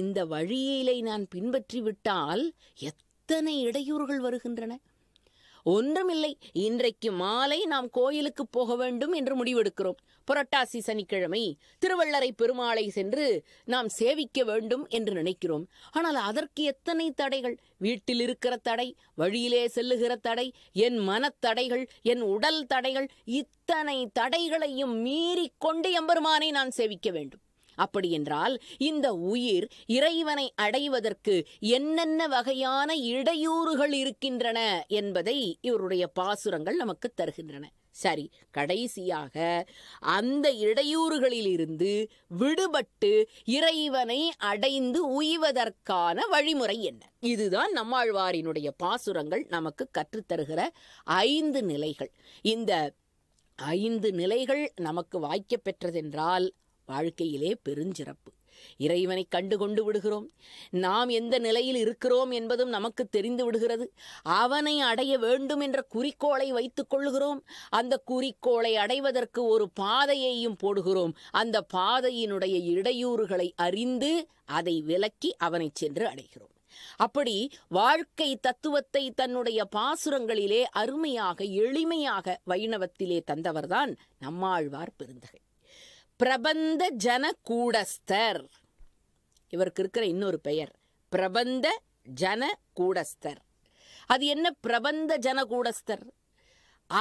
இந்த வழியிலே நான் பின்பற்றிவிட்டால் எத்தனை இடையூறுகள் வருகின்றன ஒன்றுமில்லை இன்றைக்கு மாலை நாம் கோயிலுக்கு போக வேண்டும் என்று முடிவெடுக்கிறோம் புரட்டாசி சனிக்கிழமை திருவள்ளரை பெருமாளை சென்று நாம் சேவிக்க வேண்டும் என்று நினைக்கிறோம் ஆனால் அதற்கு எத்தனை தடைகள் வீட்டில் இருக்கிற தடை வழியிலே செல்லுகிற தடை என் மனத்தடைகள் என் உடல் தடைகள் இத்தனை தடைகளையும் கொண்டு எம்பெருமானை நான் சேவிக்க வேண்டும் அப்படியென்றால் இந்த உயிர் இறைவனை அடைவதற்கு என்னென்ன வகையான இடையூறுகள் இருக்கின்றன என்பதை இவருடைய பாசுரங்கள் நமக்கு தருகின்றன சரி கடைசியாக அந்த இடையூறுகளிலிருந்து விடுபட்டு இறைவனை அடைந்து உய்வதற்கான வழிமுறை என்ன இதுதான் நம்மாழ்வாரினுடைய பாசுரங்கள் நமக்கு கற்றுத்தருகிற ஐந்து நிலைகள் இந்த ஐந்து நிலைகள் நமக்கு வாய்க்க பெற்றதென்றால் வாழ்க்கையிலே பெருஞ்சிறப்பு இறைவனை கண்டு கொண்டு விடுகிறோம் நாம் எந்த நிலையில் இருக்கிறோம் என்பதும் நமக்கு தெரிந்து விடுகிறது அவனை அடைய வேண்டும் என்ற குறிக்கோளை வைத்துக் கொள்கிறோம் அந்த குறிக்கோளை அடைவதற்கு ஒரு பாதையையும் போடுகிறோம் அந்த பாதையினுடைய இடையூறுகளை அறிந்து அதை விலக்கி அவனை சென்று அடைகிறோம் அப்படி வாழ்க்கை தத்துவத்தை தன்னுடைய பாசுரங்களிலே அருமையாக எளிமையாக வைணவத்திலே தந்தவர்தான் நம்மாழ்வார் பெருந்தகை பிரபந்த ஜன கூடஸ்தர் இவருக்கு இருக்கிற இன்னொரு பெயர் பிரபந்த ஜன கூடஸ்தர் அது என்ன பிரபந்த ஜன கூடஸ்தர்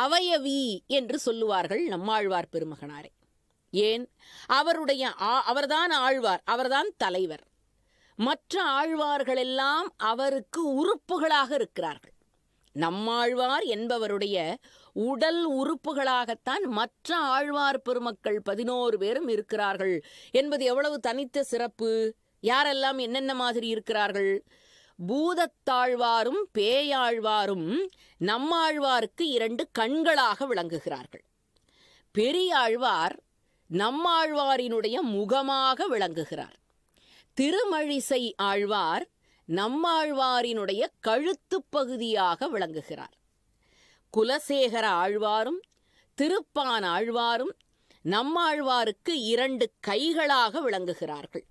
அவயவி என்று சொல்லுவார்கள் நம்மாழ்வார் பெருமகனாரே ஏன் அவருடைய அவர்தான் ஆழ்வார் அவர்தான் தலைவர் மற்ற ஆழ்வார்களெல்லாம் அவருக்கு உறுப்புகளாக இருக்கிறார்கள் நம்மாழ்வார் என்பவருடைய உடல் உறுப்புகளாகத்தான் மற்ற ஆழ்வார் பெருமக்கள் பதினோரு பேரும் இருக்கிறார்கள் என்பது எவ்வளவு தனித்த சிறப்பு யாரெல்லாம் என்னென்ன மாதிரி இருக்கிறார்கள் பூதத்தாழ்வாரும் பேயாழ்வாரும் நம்மாழ்வாருக்கு இரண்டு கண்களாக விளங்குகிறார்கள் பெரியாழ்வார் நம்மாழ்வாரினுடைய முகமாக விளங்குகிறார் திருமழிசை ஆழ்வார் நம்மாழ்வாரினுடைய கழுத்து பகுதியாக விளங்குகிறார் குலசேகர ஆழ்வாரும் திருப்பான் ஆழ்வாரும் நம்மாழ்வாருக்கு இரண்டு கைகளாக விளங்குகிறார்கள்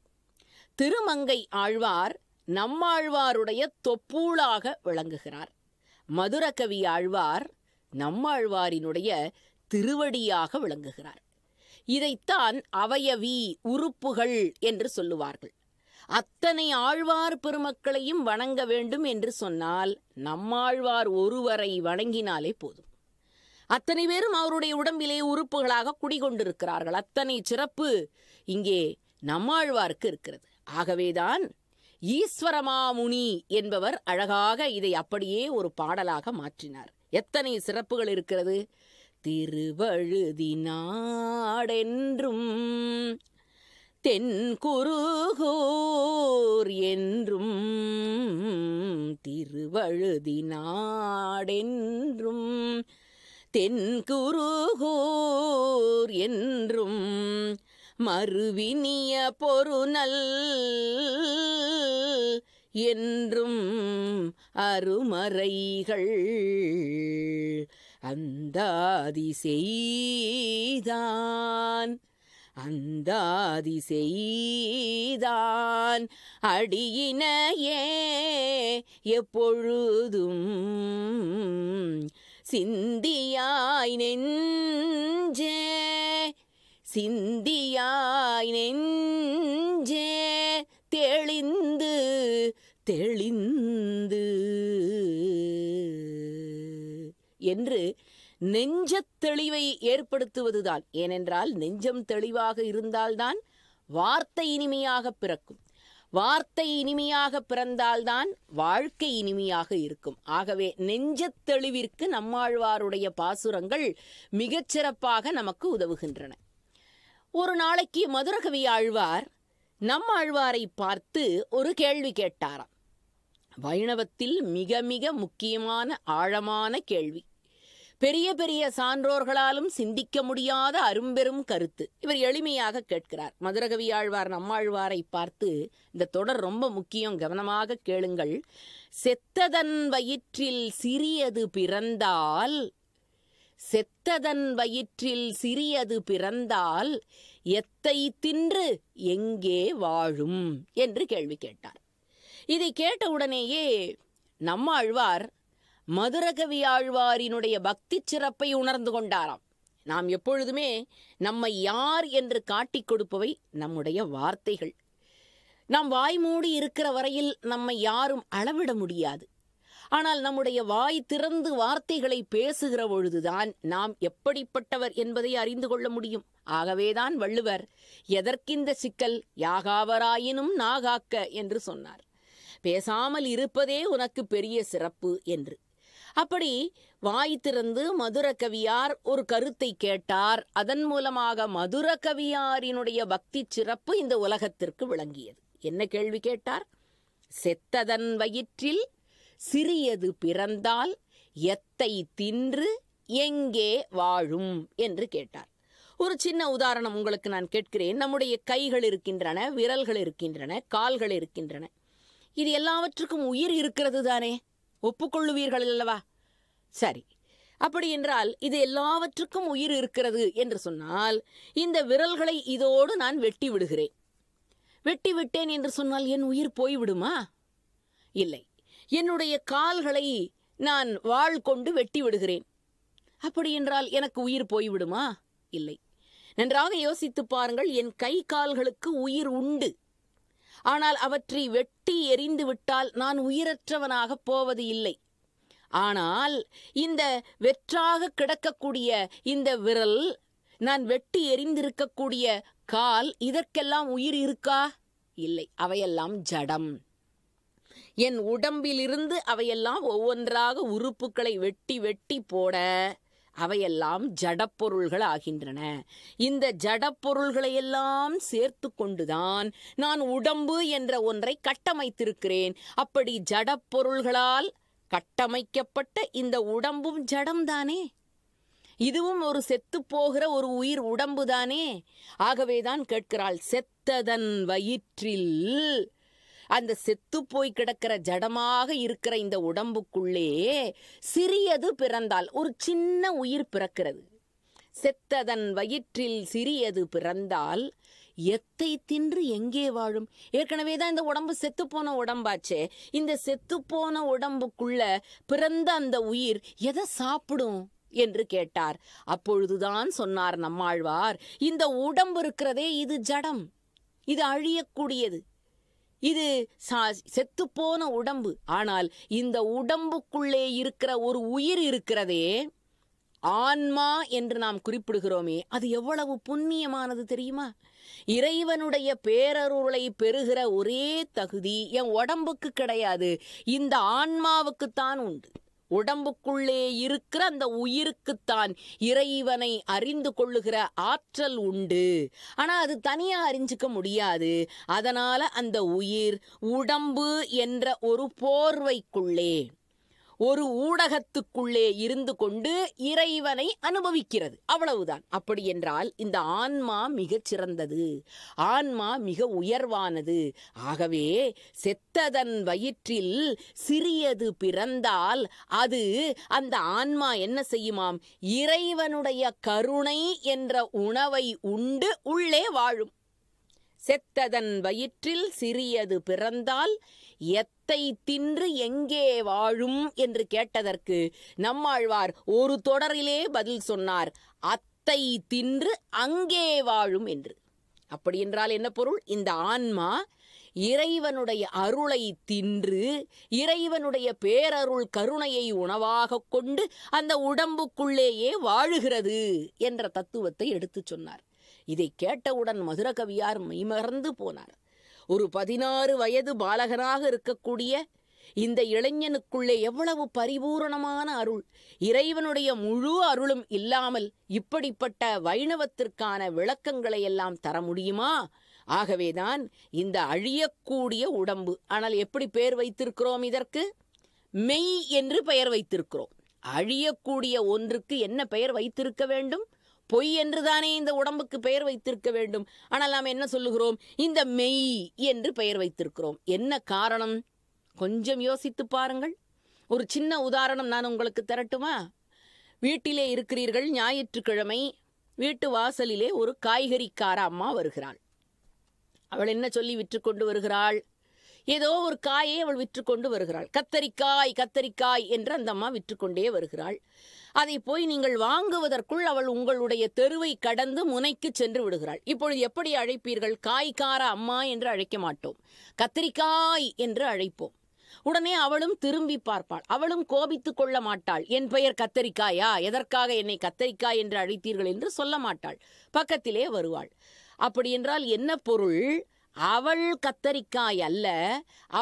திருமங்கை ஆழ்வார் நம்மாழ்வாருடைய தொப்பூளாக விளங்குகிறார் மதுரகவி ஆழ்வார் நம்மாழ்வாரினுடைய திருவடியாக விளங்குகிறார் இதைத்தான் அவயவி உறுப்புகள் என்று சொல்லுவார்கள் அத்தனை ஆழ்வார் பெருமக்களையும் வணங்க வேண்டும் என்று சொன்னால் நம்மாழ்வார் ஒருவரை வணங்கினாலே போதும் அத்தனை பேரும் அவருடைய உடம்பிலே உறுப்புகளாக குடிகொண்டிருக்கிறார்கள் அத்தனை சிறப்பு இங்கே நம்மாழ்வாருக்கு இருக்கிறது ஆகவேதான் ஈஸ்வரமாமுனி என்பவர் அழகாக இதை அப்படியே ஒரு பாடலாக மாற்றினார் எத்தனை சிறப்புகள் இருக்கிறது திருவழுதி நாடென்றும் தென்குருகோர் என்றும் திருவழுதி நாடென்றும் தென்குருகோர் என்றும் மறுவினிய பொருநல் என்றும் அருமறைகள் அந்தாதி செய்தான் அந்தாதி செய்தான் அடியினையே எப்பொழுதும் சிந்தியாய் நெஞ்சே சிந்தியாய் நெஞ்சே தெளிந்து தெளிந்து என்று நெஞ்சத் தெளிவை ஏற்படுத்துவதுதான் ஏனென்றால் நெஞ்சம் தெளிவாக இருந்தால்தான் வார்த்தை இனிமையாக பிறக்கும் வார்த்தை இனிமையாக பிறந்தால்தான் வாழ்க்கை இனிமையாக இருக்கும் ஆகவே நெஞ்சத் தெளிவிற்கு நம்மாழ்வாருடைய பாசுரங்கள் மிகச்சிறப்பாக நமக்கு உதவுகின்றன ஒரு நாளைக்கு மதுரகவி ஆழ்வார் நம்மாழ்வாரை பார்த்து ஒரு கேள்வி கேட்டாராம் வைணவத்தில் மிக மிக முக்கியமான ஆழமான கேள்வி பெரிய பெரிய சான்றோர்களாலும் சிந்திக்க முடியாத அரும்பெரும் கருத்து இவர் எளிமையாக கேட்கிறார் மதுரகவி ஆழ்வார் நம்மாழ்வாரை பார்த்து இந்த தொடர் ரொம்ப முக்கியம் கவனமாக கேளுங்கள் செத்ததன் வயிற்றில் சிறியது பிறந்தால் செத்ததன் வயிற்றில் சிறியது பிறந்தால் எத்தை தின்று எங்கே வாழும் என்று கேள்வி கேட்டார் இதை கேட்ட உடனேயே நம்மாழ்வார் மதுரகவி ஆழ்வாரினுடைய பக்தி சிறப்பை உணர்ந்து கொண்டாராம் நாம் எப்பொழுதுமே நம்மை யார் என்று காட்டிக் கொடுப்பவை நம்முடைய வார்த்தைகள் நாம் வாய் மூடி இருக்கிற வரையில் நம்மை யாரும் அளவிட முடியாது ஆனால் நம்முடைய வாய் திறந்து வார்த்தைகளை பேசுகிற பொழுதுதான் நாம் எப்படிப்பட்டவர் என்பதை அறிந்து கொள்ள முடியும் ஆகவேதான் வள்ளுவர் எதற்கிந்த சிக்கல் யாகாவராயினும் நாகாக்க என்று சொன்னார் பேசாமல் இருப்பதே உனக்கு பெரிய சிறப்பு என்று அப்படி வாய் திறந்து மதுரகவியார் ஒரு கருத்தை கேட்டார் அதன் மூலமாக மதுரகவியாரினுடைய பக்தி சிறப்பு இந்த உலகத்திற்கு விளங்கியது என்ன கேள்வி கேட்டார் செத்ததன் வயிற்றில் சிறியது பிறந்தால் எத்தை தின்று எங்கே வாழும் என்று கேட்டார் ஒரு சின்ன உதாரணம் உங்களுக்கு நான் கேட்கிறேன் நம்முடைய கைகள் இருக்கின்றன விரல்கள் இருக்கின்றன கால்கள் இருக்கின்றன இது எல்லாவற்றுக்கும் உயிர் இருக்கிறது தானே ஒப்புக்கொள்ளுவீர்கள் அல்லவா சரி அப்படி என்றால் இது எல்லாவற்றுக்கும் உயிர் இருக்கிறது என்று சொன்னால் இந்த விரல்களை இதோடு நான் வெட்டி விடுகிறேன் வெட்டி விட்டேன் என்று சொன்னால் என் உயிர் போய்விடுமா இல்லை என்னுடைய கால்களை நான் வாழ் கொண்டு வெட்டி விடுகிறேன் அப்படி என்றால் எனக்கு உயிர் போய்விடுமா இல்லை நன்றாக யோசித்து பாருங்கள் என் கை கால்களுக்கு உயிர் உண்டு ஆனால் அவற்றை வெட்டி எரிந்து விட்டால் நான் உயிரற்றவனாக போவது இல்லை ஆனால் இந்த வெற்றாக கிடக்கக்கூடிய இந்த விரல் நான் வெட்டி எரிந்திருக்கக்கூடிய கால் இதற்கெல்லாம் உயிர் இருக்கா இல்லை அவையெல்லாம் ஜடம் என் உடம்பிலிருந்து அவையெல்லாம் ஒவ்வொன்றாக உறுப்புகளை வெட்டி வெட்டி போட அவையெல்லாம் ஜடப்பொருள்கள் ஆகின்றன இந்த ஜடப்பொருள்களையெல்லாம் சேர்த்து கொண்டுதான் நான் உடம்பு என்ற ஒன்றை கட்டமைத்திருக்கிறேன் அப்படி ஜடப்பொருள்களால் கட்டமைக்கப்பட்ட இந்த உடம்பும் ஜடம்தானே இதுவும் ஒரு செத்து போகிற ஒரு உயிர் உடம்புதானே ஆகவேதான் கேட்கிறாள் செத்ததன் வயிற்றில் அந்த செத்து போய் கிடக்கிற ஜடமாக இருக்கிற இந்த உடம்புக்குள்ளே சிறியது பிறந்தால் ஒரு சின்ன உயிர் பிறக்கிறது செத்ததன் வயிற்றில் சிறியது பிறந்தால் எத்தை தின்று எங்கே வாழும் ஏற்கனவே தான் இந்த உடம்பு போன உடம்பாச்சே இந்த செத்துப்போன உடம்புக்குள்ள பிறந்த அந்த உயிர் எதை சாப்பிடும் என்று கேட்டார் அப்பொழுதுதான் சொன்னார் நம்மாழ்வார் இந்த உடம்பு இருக்கிறதே இது ஜடம் இது அழியக்கூடியது இது செத்துப்போன உடம்பு ஆனால் இந்த உடம்புக்குள்ளே இருக்கிற ஒரு உயிர் இருக்கிறதே ஆன்மா என்று நாம் குறிப்பிடுகிறோமே அது எவ்வளவு புண்ணியமானது தெரியுமா இறைவனுடைய பேரருளை பெறுகிற ஒரே தகுதி என் உடம்புக்கு கிடையாது இந்த ஆன்மாவுக்குத்தான் உண்டு உடம்புக்குள்ளே இருக்கிற அந்த உயிருக்குத்தான் இறைவனை அறிந்து கொள்ளுகிற ஆற்றல் உண்டு ஆனால் அது தனியாக அறிஞ்சிக்க முடியாது அதனால் அந்த உயிர் உடம்பு என்ற ஒரு போர்வைக்குள்ளே ஒரு ஊடகத்துக்குள்ளே இருந்து கொண்டு இறைவனை அனுபவிக்கிறது அவ்வளவுதான் அப்படி என்றால் இந்த ஆன்மா மிகச் சிறந்தது ஆன்மா மிக உயர்வானது ஆகவே செத்ததன் வயிற்றில் சிறியது பிறந்தால் அது அந்த ஆன்மா என்ன செய்யுமாம் இறைவனுடைய கருணை என்ற உணவை உண்டு உள்ளே வாழும் செத்ததன் வயிற்றில் சிறியது பிறந்தால் எத்தை தின்று எங்கே வாழும் என்று கேட்டதற்கு நம்மாழ்வார் ஒரு தொடரிலே பதில் சொன்னார் அத்தை தின்று அங்கே வாழும் என்று அப்படி என்றால் என்ன பொருள் இந்த ஆன்மா இறைவனுடைய அருளை தின்று இறைவனுடைய பேரருள் கருணையை உணவாக கொண்டு அந்த உடம்புக்குள்ளேயே வாழுகிறது என்ற தத்துவத்தை எடுத்துச் சொன்னார் இதை கேட்டவுடன் மதுரகவியார் மெய்மறந்து போனார் ஒரு பதினாறு வயது பாலகனாக இருக்கக்கூடிய இந்த இளைஞனுக்குள்ளே எவ்வளவு பரிபூரணமான அருள் இறைவனுடைய முழு அருளும் இல்லாமல் இப்படிப்பட்ட வைணவத்திற்கான விளக்கங்களை எல்லாம் தர முடியுமா ஆகவேதான் இந்த அழியக்கூடிய உடம்பு ஆனால் எப்படி பெயர் வைத்திருக்கிறோம் இதற்கு மெய் என்று பெயர் வைத்திருக்கிறோம் அழியக்கூடிய ஒன்றுக்கு என்ன பெயர் வைத்திருக்க வேண்டும் பொய் என்றுதானே இந்த உடம்புக்கு பெயர் வைத்திருக்க வேண்டும் ஆனால் நாம் என்ன சொல்லுகிறோம் இந்த மெய் என்று பெயர் வைத்திருக்கிறோம் என்ன காரணம் கொஞ்சம் யோசித்து பாருங்கள் ஒரு சின்ன உதாரணம் நான் உங்களுக்கு திரட்டுமா வீட்டிலே இருக்கிறீர்கள் ஞாயிற்றுக்கிழமை வீட்டு வாசலிலே ஒரு காய்கறிக்கார அம்மா வருகிறாள் அவள் என்ன சொல்லி விற்றுக்கொண்டு வருகிறாள் ஏதோ ஒரு காயை அவள் விற்றுக்கொண்டு வருகிறாள் கத்தரிக்காய் கத்தரிக்காய் என்று அந்த அம்மா விற்றுக்கொண்டே வருகிறாள் அதை போய் நீங்கள் வாங்குவதற்குள் அவள் உங்களுடைய தெருவை கடந்து முனைக்கு சென்று விடுகிறாள் இப்பொழுது எப்படி அழைப்பீர்கள் காய்கார அம்மா என்று அழைக்க மாட்டோம் கத்திரிக்காய் என்று அழைப்போம் உடனே அவளும் திரும்பி பார்ப்பாள் அவளும் கோபித்துக் கொள்ள மாட்டாள் என் பெயர் கத்தரிக்காயா எதற்காக என்னை கத்தரிக்காய் என்று அழைத்தீர்கள் என்று சொல்ல மாட்டாள் பக்கத்திலே வருவாள் அப்படி என்றால் என்ன பொருள் அவள் கத்தரிக்காய் அல்ல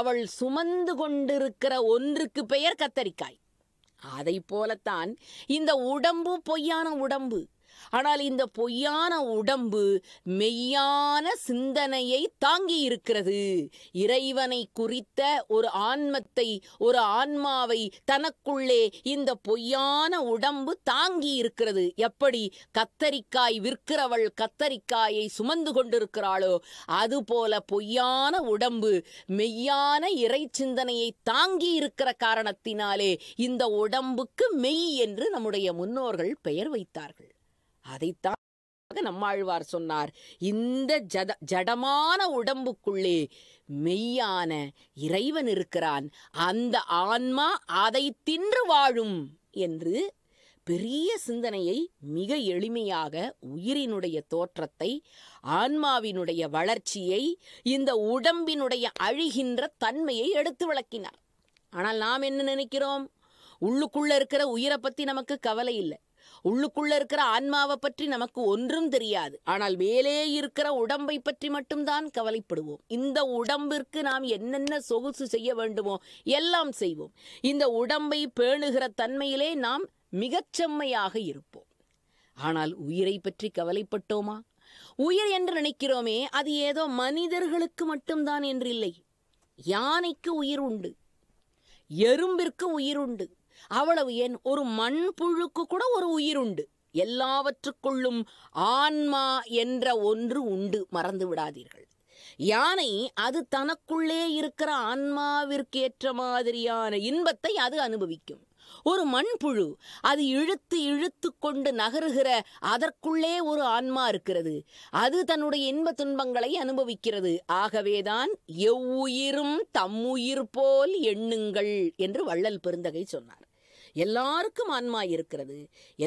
அவள் சுமந்து கொண்டிருக்கிற ஒன்றுக்கு பெயர் கத்தரிக்காய் அதை போலத்தான் இந்த உடம்பு பொய்யான உடம்பு ஆனால் இந்த பொய்யான உடம்பு மெய்யான சிந்தனையை தாங்கி இருக்கிறது இறைவனை குறித்த ஒரு ஆன்மத்தை ஒரு ஆன்மாவை தனக்குள்ளே இந்த பொய்யான உடம்பு தாங்கி இருக்கிறது எப்படி கத்தரிக்காய் விற்கிறவள் கத்தரிக்காயை சுமந்து கொண்டிருக்கிறாளோ அதுபோல பொய்யான உடம்பு மெய்யான இறை சிந்தனையை தாங்கி இருக்கிற காரணத்தினாலே இந்த உடம்புக்கு மெய் என்று நம்முடைய முன்னோர்கள் பெயர் வைத்தார்கள் அதைத்தான் நம்மாழ்வார் சொன்னார் இந்த ஜத ஜடமான உடம்புக்குள்ளே மெய்யான இறைவன் இருக்கிறான் அந்த ஆன்மா அதை தின்று வாழும் என்று பெரிய சிந்தனையை மிக எளிமையாக உயிரினுடைய தோற்றத்தை ஆன்மாவினுடைய வளர்ச்சியை இந்த உடம்பினுடைய அழிகின்ற தன்மையை எடுத்து விளக்கினார் ஆனால் நாம் என்ன நினைக்கிறோம் உள்ளுக்குள்ள இருக்கிற உயிரை பத்தி நமக்கு கவலை இல்லை உள்ளுக்குள்ள இருக்கிற ஆன்மாவை பற்றி நமக்கு ஒன்றும் தெரியாது ஆனால் மேலே இருக்கிற உடம்பை பற்றி மட்டும்தான் கவலைப்படுவோம் இந்த உடம்பிற்கு நாம் என்னென்ன சொகுசு செய்ய வேண்டுமோ எல்லாம் செய்வோம் இந்த உடம்பை பேணுகிற தன்மையிலே நாம் மிகச்செம்மையாக இருப்போம் ஆனால் உயிரை பற்றி கவலைப்பட்டோமா உயிர் என்று நினைக்கிறோமே அது ஏதோ மனிதர்களுக்கு மட்டும்தான் என்றில்லை யானைக்கு உயிர் உண்டு எறும்பிற்கு உயிர் உண்டு அவ்வளவு ஏன் ஒரு மண்புழுக்கு கூட ஒரு உயிர் உண்டு எல்லாவற்றுக்குள்ளும் ஆன்மா என்ற ஒன்று உண்டு மறந்து விடாதீர்கள் யானை அது தனக்குள்ளே இருக்கிற ஆன்மாவிற்கு ஏற்ற மாதிரியான இன்பத்தை அது அனுபவிக்கும் ஒரு மண்புழு அது இழுத்து இழுத்து கொண்டு நகருகிற அதற்குள்ளே ஒரு ஆன்மா இருக்கிறது அது தன்னுடைய இன்ப துன்பங்களை அனுபவிக்கிறது ஆகவேதான் எவ்வுயிரும் தம்முயிர் போல் எண்ணுங்கள் என்று வள்ளல் பெருந்தகை சொன்னார் எல்லாருக்கும் ஆன்மா இருக்கிறது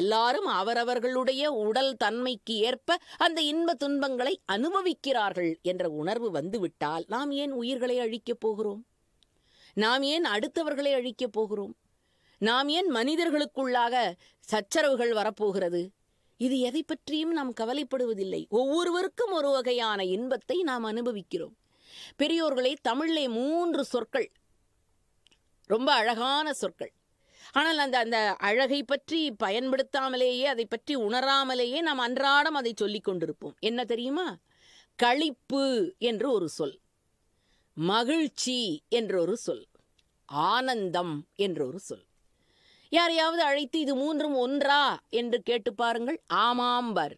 எல்லாரும் அவரவர்களுடைய உடல் தன்மைக்கு ஏற்ப அந்த இன்ப துன்பங்களை அனுபவிக்கிறார்கள் என்ற உணர்வு வந்துவிட்டால் நாம் ஏன் உயிர்களை அழிக்கப் போகிறோம் நாம் ஏன் அடுத்தவர்களை அழிக்கப் போகிறோம் நாம் ஏன் மனிதர்களுக்குள்ளாக சச்சரவுகள் வரப்போகிறது இது எதை பற்றியும் நாம் கவலைப்படுவதில்லை ஒவ்வொருவருக்கும் ஒரு வகையான இன்பத்தை நாம் அனுபவிக்கிறோம் பெரியோர்களே தமிழிலே மூன்று சொற்கள் ரொம்ப அழகான சொற்கள் ஆனால் அந்த அந்த அழகை பற்றி பயன்படுத்தாமலேயே அதை பற்றி உணராமலேயே நாம் அன்றாடம் அதை சொல்லி கொண்டிருப்போம் என்ன தெரியுமா களிப்பு என்று ஒரு சொல் மகிழ்ச்சி என்றொரு சொல் ஆனந்தம் என்றொரு சொல் யாரையாவது அழைத்து இது மூன்றும் ஒன்றா என்று கேட்டு பாருங்கள் ஆமாம்பர்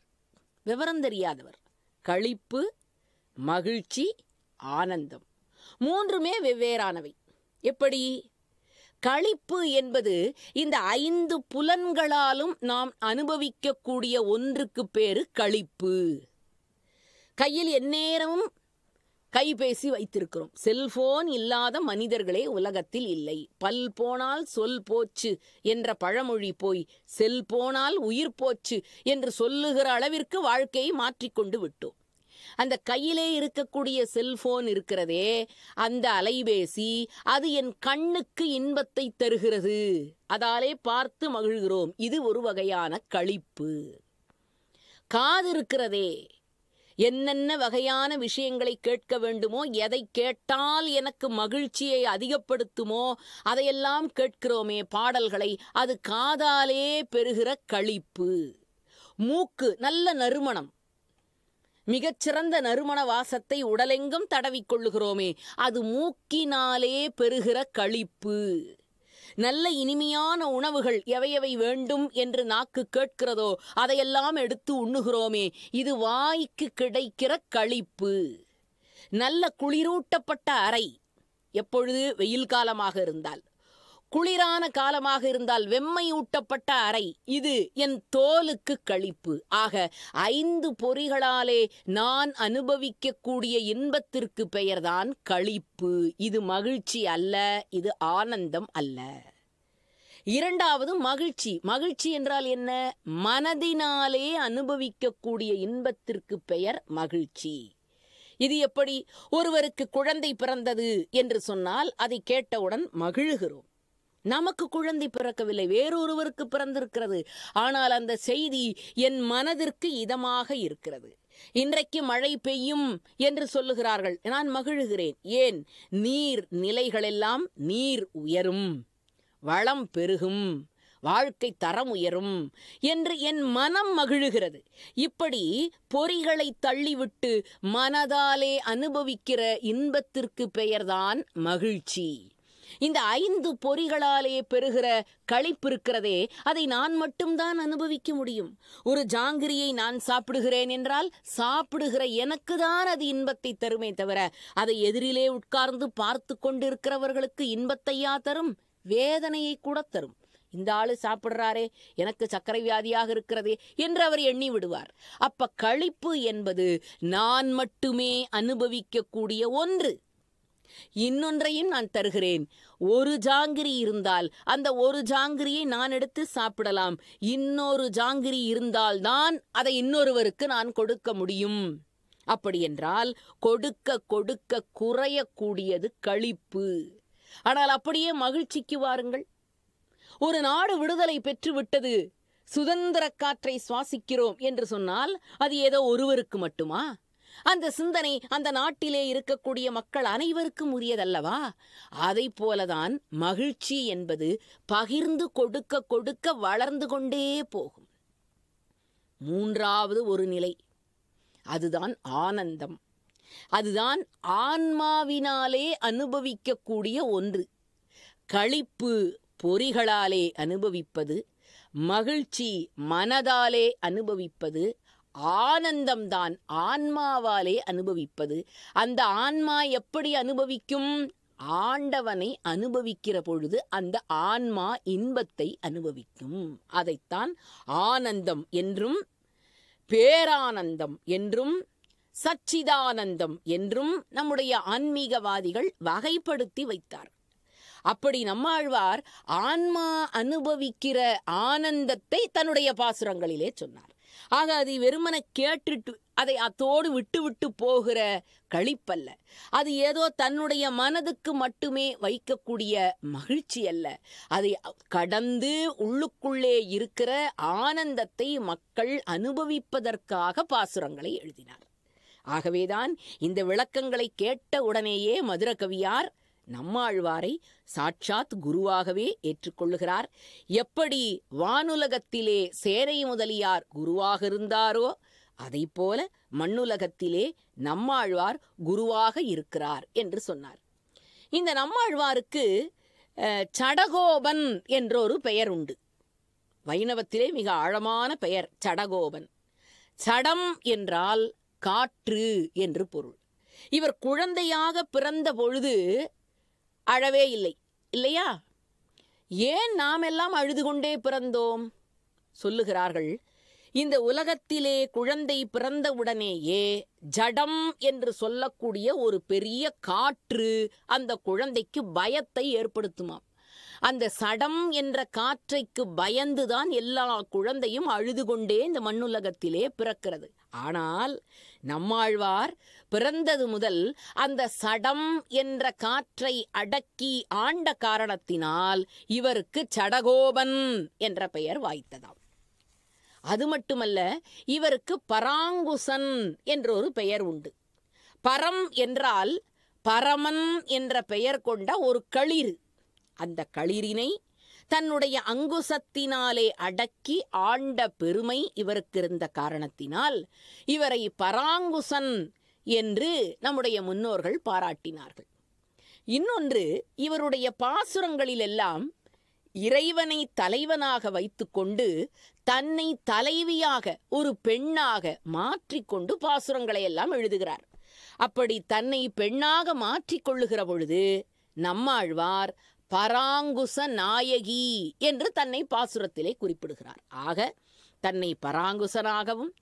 விவரம் தெரியாதவர் களிப்பு மகிழ்ச்சி ஆனந்தம் மூன்றுமே வெவ்வேறானவை எப்படி களிப்பு என்பது இந்த ஐந்து புலன்களாலும் நாம் அனுபவிக்கக்கூடிய ஒன்றுக்கு பேரு களிப்பு கையில் எந்நேரமும் கைபேசி வைத்திருக்கிறோம் செல்போன் இல்லாத மனிதர்களே உலகத்தில் இல்லை பல் போனால் சொல் போச்சு என்ற பழமொழி போய் செல் போனால் உயிர் போச்சு என்று சொல்லுகிற அளவிற்கு வாழ்க்கையை மாற்றிக்கொண்டு விட்டோம் அந்த கையிலே இருக்கக்கூடிய செல்போன் இருக்கிறதே அந்த அலைபேசி அது என் கண்ணுக்கு இன்பத்தை தருகிறது அதாலே பார்த்து மகிழ்கிறோம் இது ஒரு வகையான கழிப்பு காது இருக்கிறதே என்னென்ன வகையான விஷயங்களை கேட்க வேண்டுமோ எதை கேட்டால் எனக்கு மகிழ்ச்சியை அதிகப்படுத்துமோ அதையெல்லாம் கேட்கிறோமே பாடல்களை அது காதாலே பெறுகிற கழிப்பு மூக்கு நல்ல நறுமணம் மிகச்சிறந்த நறுமண வாசத்தை உடலெங்கும் தடவிக்கொள்ளுகிறோமே அது மூக்கினாலே பெறுகிற களிப்பு நல்ல இனிமையான உணவுகள் எவையவை வேண்டும் என்று நாக்கு கேட்கிறதோ அதையெல்லாம் எடுத்து உண்ணுகிறோமே இது வாய்க்கு கிடைக்கிற கழிப்பு நல்ல குளிரூட்டப்பட்ட அறை எப்பொழுது வெயில் காலமாக இருந்தால் குளிரான காலமாக இருந்தால் வெம்மை ஊட்டப்பட்ட அறை இது என் தோலுக்கு கழிப்பு ஆக ஐந்து பொறிகளாலே நான் அனுபவிக்கக்கூடிய இன்பத்திற்கு பெயர்தான் கழிப்பு இது மகிழ்ச்சி அல்ல இது ஆனந்தம் அல்ல இரண்டாவது மகிழ்ச்சி மகிழ்ச்சி என்றால் என்ன மனதினாலே அனுபவிக்கக்கூடிய இன்பத்திற்கு பெயர் மகிழ்ச்சி இது எப்படி ஒருவருக்கு குழந்தை பிறந்தது என்று சொன்னால் அதை கேட்டவுடன் மகிழ்கிறோம் நமக்கு குழந்தை பிறக்கவில்லை வேறொருவருக்கு பிறந்திருக்கிறது ஆனால் அந்த செய்தி என் மனதிற்கு இதமாக இருக்கிறது இன்றைக்கு மழை பெய்யும் என்று சொல்லுகிறார்கள் நான் மகிழுகிறேன் ஏன் நீர் நிலைகளெல்லாம் நீர் உயரும் வளம் பெருகும் வாழ்க்கை தரம் உயரும் என்று என் மனம் மகிழுகிறது இப்படி பொறிகளை தள்ளிவிட்டு மனதாலே அனுபவிக்கிற இன்பத்திற்கு பெயர்தான் மகிழ்ச்சி இந்த ஐந்து பொறிகளாலே பெறுகிற களிப்பு இருக்கிறதே அதை நான் மட்டும்தான் அனுபவிக்க முடியும் ஒரு ஜாங்கிரியை நான் சாப்பிடுகிறேன் என்றால் சாப்பிடுகிற எனக்கு தான் அது இன்பத்தை தருமே தவிர அதை எதிரிலே உட்கார்ந்து பார்த்து கொண்டிருக்கிறவர்களுக்கு இன்பத்தையா தரும் வேதனையை கூட தரும் இந்த ஆளு சாப்பிடுறாரே எனக்கு சர்க்கரை வியாதியாக இருக்கிறதே என்று அவர் எண்ணி விடுவார் அப்ப கழிப்பு என்பது நான் மட்டுமே அனுபவிக்கக்கூடிய ஒன்று இன்னொன்றையும் நான் தருகிறேன் ஒரு ஜாங்கிரி இருந்தால் அந்த ஒரு ஜாங்கிரியை நான் எடுத்து சாப்பிடலாம் இன்னொரு ஜாங்கிரி இருந்தால் தான் அதை இன்னொருவருக்கு நான் கொடுக்க முடியும் அப்படியென்றால் கொடுக்க கொடுக்க குறையக்கூடியது கழிப்பு ஆனால் அப்படியே மகிழ்ச்சிக்கு வாருங்கள் ஒரு நாடு விடுதலை பெற்று விட்டது சுதந்திர காற்றை சுவாசிக்கிறோம் என்று சொன்னால் அது ஏதோ ஒருவருக்கு மட்டுமா அந்த சிந்தனை அந்த நாட்டிலே இருக்கக்கூடிய மக்கள் அனைவருக்கும் உரியதல்லவா அதை போலதான் மகிழ்ச்சி என்பது பகிர்ந்து கொடுக்க கொடுக்க வளர்ந்து கொண்டே போகும் மூன்றாவது ஒரு நிலை அதுதான் ஆனந்தம் அதுதான் ஆன்மாவினாலே அனுபவிக்கக்கூடிய ஒன்று களிப்பு பொறிகளாலே அனுபவிப்பது மகிழ்ச்சி மனதாலே அனுபவிப்பது ஆனந்தம்தான் ஆன்மாவாலே அனுபவிப்பது அந்த ஆன்மா எப்படி அனுபவிக்கும் ஆண்டவனை அனுபவிக்கிற பொழுது அந்த ஆன்மா இன்பத்தை அனுபவிக்கும் அதைத்தான் ஆனந்தம் என்றும் பேரானந்தம் என்றும் சச்சிதானந்தம் என்றும் நம்முடைய ஆன்மீகவாதிகள் வகைப்படுத்தி வைத்தார் அப்படி நம்மாழ்வார் ஆன்மா அனுபவிக்கிற ஆனந்தத்தை தன்னுடைய பாசுரங்களிலே சொன்னார் ஆக அதை வெறுமனை கேட்டுட்டு அதை அத்தோடு விட்டு விட்டு போகிற கழிப்பல்ல அது ஏதோ தன்னுடைய மனதுக்கு மட்டுமே வைக்கக்கூடிய மகிழ்ச்சி அல்ல அதை கடந்து உள்ளுக்குள்ளே இருக்கிற ஆனந்தத்தை மக்கள் அனுபவிப்பதற்காக பாசுரங்களை எழுதினார் ஆகவேதான் இந்த விளக்கங்களை கேட்ட உடனேயே மதுரகவியார் நம்மாழ்வாரை சாட்சாத் குருவாகவே ஏற்றுக்கொள்ளுகிறார் எப்படி வானுலகத்திலே சேரை முதலியார் குருவாக இருந்தாரோ போல மண்ணுலகத்திலே நம்மாழ்வார் குருவாக இருக்கிறார் என்று சொன்னார் இந்த நம்மாழ்வாருக்கு சடகோபன் என்றொரு பெயர் உண்டு வைணவத்திலே மிக ஆழமான பெயர் சடகோபன் சடம் என்றால் காற்று என்று பொருள் இவர் குழந்தையாக பிறந்த பொழுது அழவே இல்லை இல்லையா ஏன் நாம் எல்லாம் அழுது கொண்டே பிறந்தோம் சொல்லுகிறார்கள் இந்த உலகத்திலே குழந்தை பிறந்தவுடனேயே ஜடம் என்று சொல்லக்கூடிய ஒரு பெரிய காற்று அந்த குழந்தைக்கு பயத்தை ஏற்படுத்துமாம் அந்த சடம் என்ற காற்றைக்கு பயந்துதான் எல்லா குழந்தையும் அழுது கொண்டே இந்த மண்ணுலகத்திலே பிறக்கிறது ஆனால் நம்மாழ்வார் பிறந்தது முதல் அந்த சடம் என்ற காற்றை அடக்கி ஆண்ட காரணத்தினால் இவருக்கு சடகோபன் என்ற பெயர் வாய்த்ததாம் அது மட்டுமல்ல இவருக்கு பராங்குசன் என்ற ஒரு பெயர் உண்டு பரம் என்றால் பரமன் என்ற பெயர் கொண்ட ஒரு களிறு அந்த களிரினை தன்னுடைய அங்குசத்தினாலே அடக்கி ஆண்ட பெருமை இவருக்கு இருந்த காரணத்தினால் இவரை பராங்குசன் என்று நம்முடைய முன்னோர்கள் பாராட்டினார்கள் இன்னொன்று இவருடைய பாசுரங்களிலெல்லாம் இறைவனை தலைவனாக வைத்துக்கொண்டு தன்னை தலைவியாக ஒரு பெண்ணாக மாற்றிக்கொண்டு பாசுரங்களை எல்லாம் எழுதுகிறார் அப்படி தன்னை பெண்ணாக மாற்றிக்கொள்ளுகிற பொழுது நம்மாழ்வார் பராங்குச நாயகி என்று தன்னை பாசுரத்திலே குறிப்பிடுகிறார் ஆக தன்னை பராங்குசனாகவும்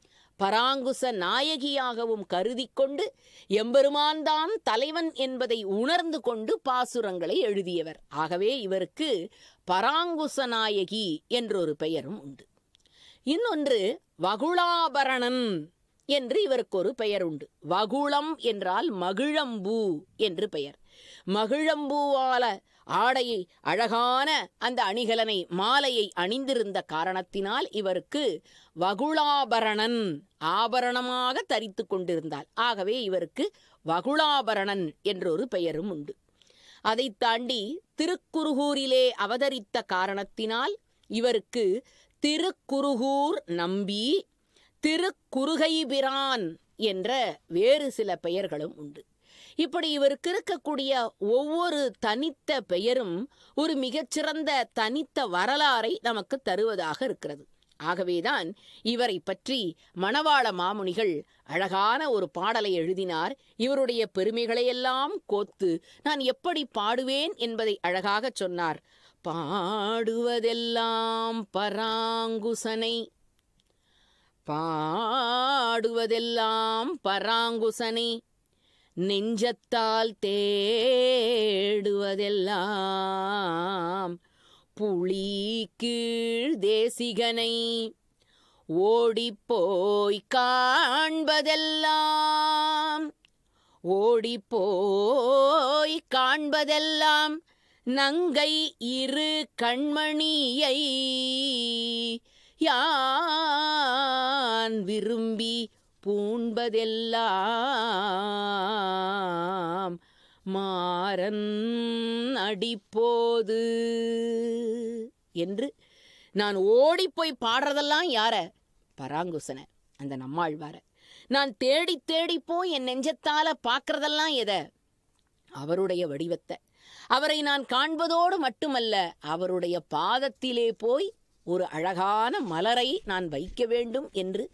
பராங்குச நாயகியாகவும் கருதி கொண்டு எம்பெருமான் தான் தலைவன் என்பதை உணர்ந்து கொண்டு பாசுரங்களை எழுதியவர் ஆகவே இவருக்கு பராங்குச நாயகி என்றொரு பெயரும் உண்டு இன்னொன்று வகுளாபரணன் என்று இவருக்கு ஒரு பெயர் உண்டு வகுளம் என்றால் மகிழம்பூ என்று பெயர் மகிழம்பூவால ஆடையை அழகான அந்த அணிகலனை மாலையை அணிந்திருந்த காரணத்தினால் இவருக்கு வகுளாபரணன் ஆபரணமாக தரித்து கொண்டிருந்தாள் ஆகவே இவருக்கு வகுளாபரணன் என்றொரு பெயரும் உண்டு அதை தாண்டி திருக்குறுகூரிலே அவதரித்த காரணத்தினால் இவருக்கு திருக்குறுகூர் நம்பி திருக்குறுகைபிரான் என்ற வேறு சில பெயர்களும் உண்டு இப்படி இவருக்கு இருக்கக்கூடிய ஒவ்வொரு தனித்த பெயரும் ஒரு மிகச்சிறந்த தனித்த வரலாறை நமக்கு தருவதாக இருக்கிறது ஆகவேதான் இவரை பற்றி மணவாள மாமுனிகள் அழகான ஒரு பாடலை எழுதினார் இவருடைய பெருமைகளையெல்லாம் கோத்து நான் எப்படி பாடுவேன் என்பதை அழகாக சொன்னார் பாடுவதெல்லாம் பராங்குசனை பாடுவதெல்லாம் பராங்குசனை நெஞ்சத்தால் தேடுவதெல்லாம் புளி கீழ் தேசிகனை ஓடிப்போய் காண்பதெல்லாம் ஓடிப்போய் காண்பதெல்லாம் நங்கை இரு கண்மணியை யான் விரும்பி பூண்பதெல்லாம் மாறன் அடிப்போது என்று நான் ஓடிப்போய் பாடுறதெல்லாம் யார பராங்குசனை அந்த நம்மாழ்வார நான் தேடி போய் என் நெஞ்சத்தால பார்க்கறதெல்லாம் எதை அவருடைய வடிவத்தை அவரை நான் காண்பதோடு மட்டுமல்ல அவருடைய பாதத்திலே போய் ஒரு அழகான மலரை நான் வைக்க வேண்டும் என்று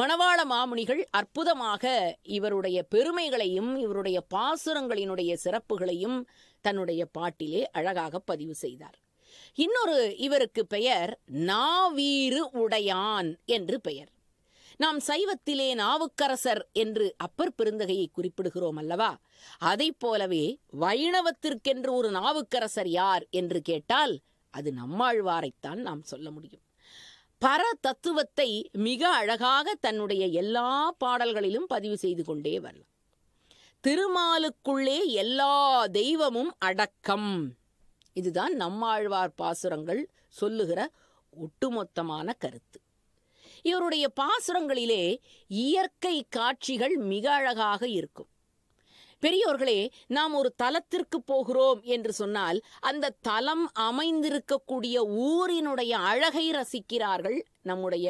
மணவாள மாமுனிகள் அற்புதமாக இவருடைய பெருமைகளையும் இவருடைய பாசுரங்களினுடைய சிறப்புகளையும் தன்னுடைய பாட்டிலே அழகாக பதிவு செய்தார் இன்னொரு இவருக்கு பெயர் நாவீரு உடையான் என்று பெயர் நாம் சைவத்திலே நாவுக்கரசர் என்று அப்பர் பெருந்தகையை குறிப்பிடுகிறோம் அல்லவா அதை போலவே வைணவத்திற்கென்று ஒரு நாவுக்கரசர் யார் என்று கேட்டால் அது நம்மாழ்வாரைத்தான் நாம் சொல்ல முடியும் பர தத்துவத்தை மிக அழகாக தன்னுடைய எல்லா பாடல்களிலும் பதிவு செய்து கொண்டே வரலாம் திருமாலுக்குள்ளே எல்லா தெய்வமும் அடக்கம் இதுதான் நம்மாழ்வார் பாசுரங்கள் சொல்லுகிற ஒட்டுமொத்தமான கருத்து இவருடைய பாசுரங்களிலே இயற்கை காட்சிகள் மிக அழகாக இருக்கும் பெரியோர்களே நாம் ஒரு தலத்திற்கு போகிறோம் என்று சொன்னால் அந்த தலம் அமைந்திருக்கக்கூடிய ஊரினுடைய அழகை ரசிக்கிறார்கள் நம்முடைய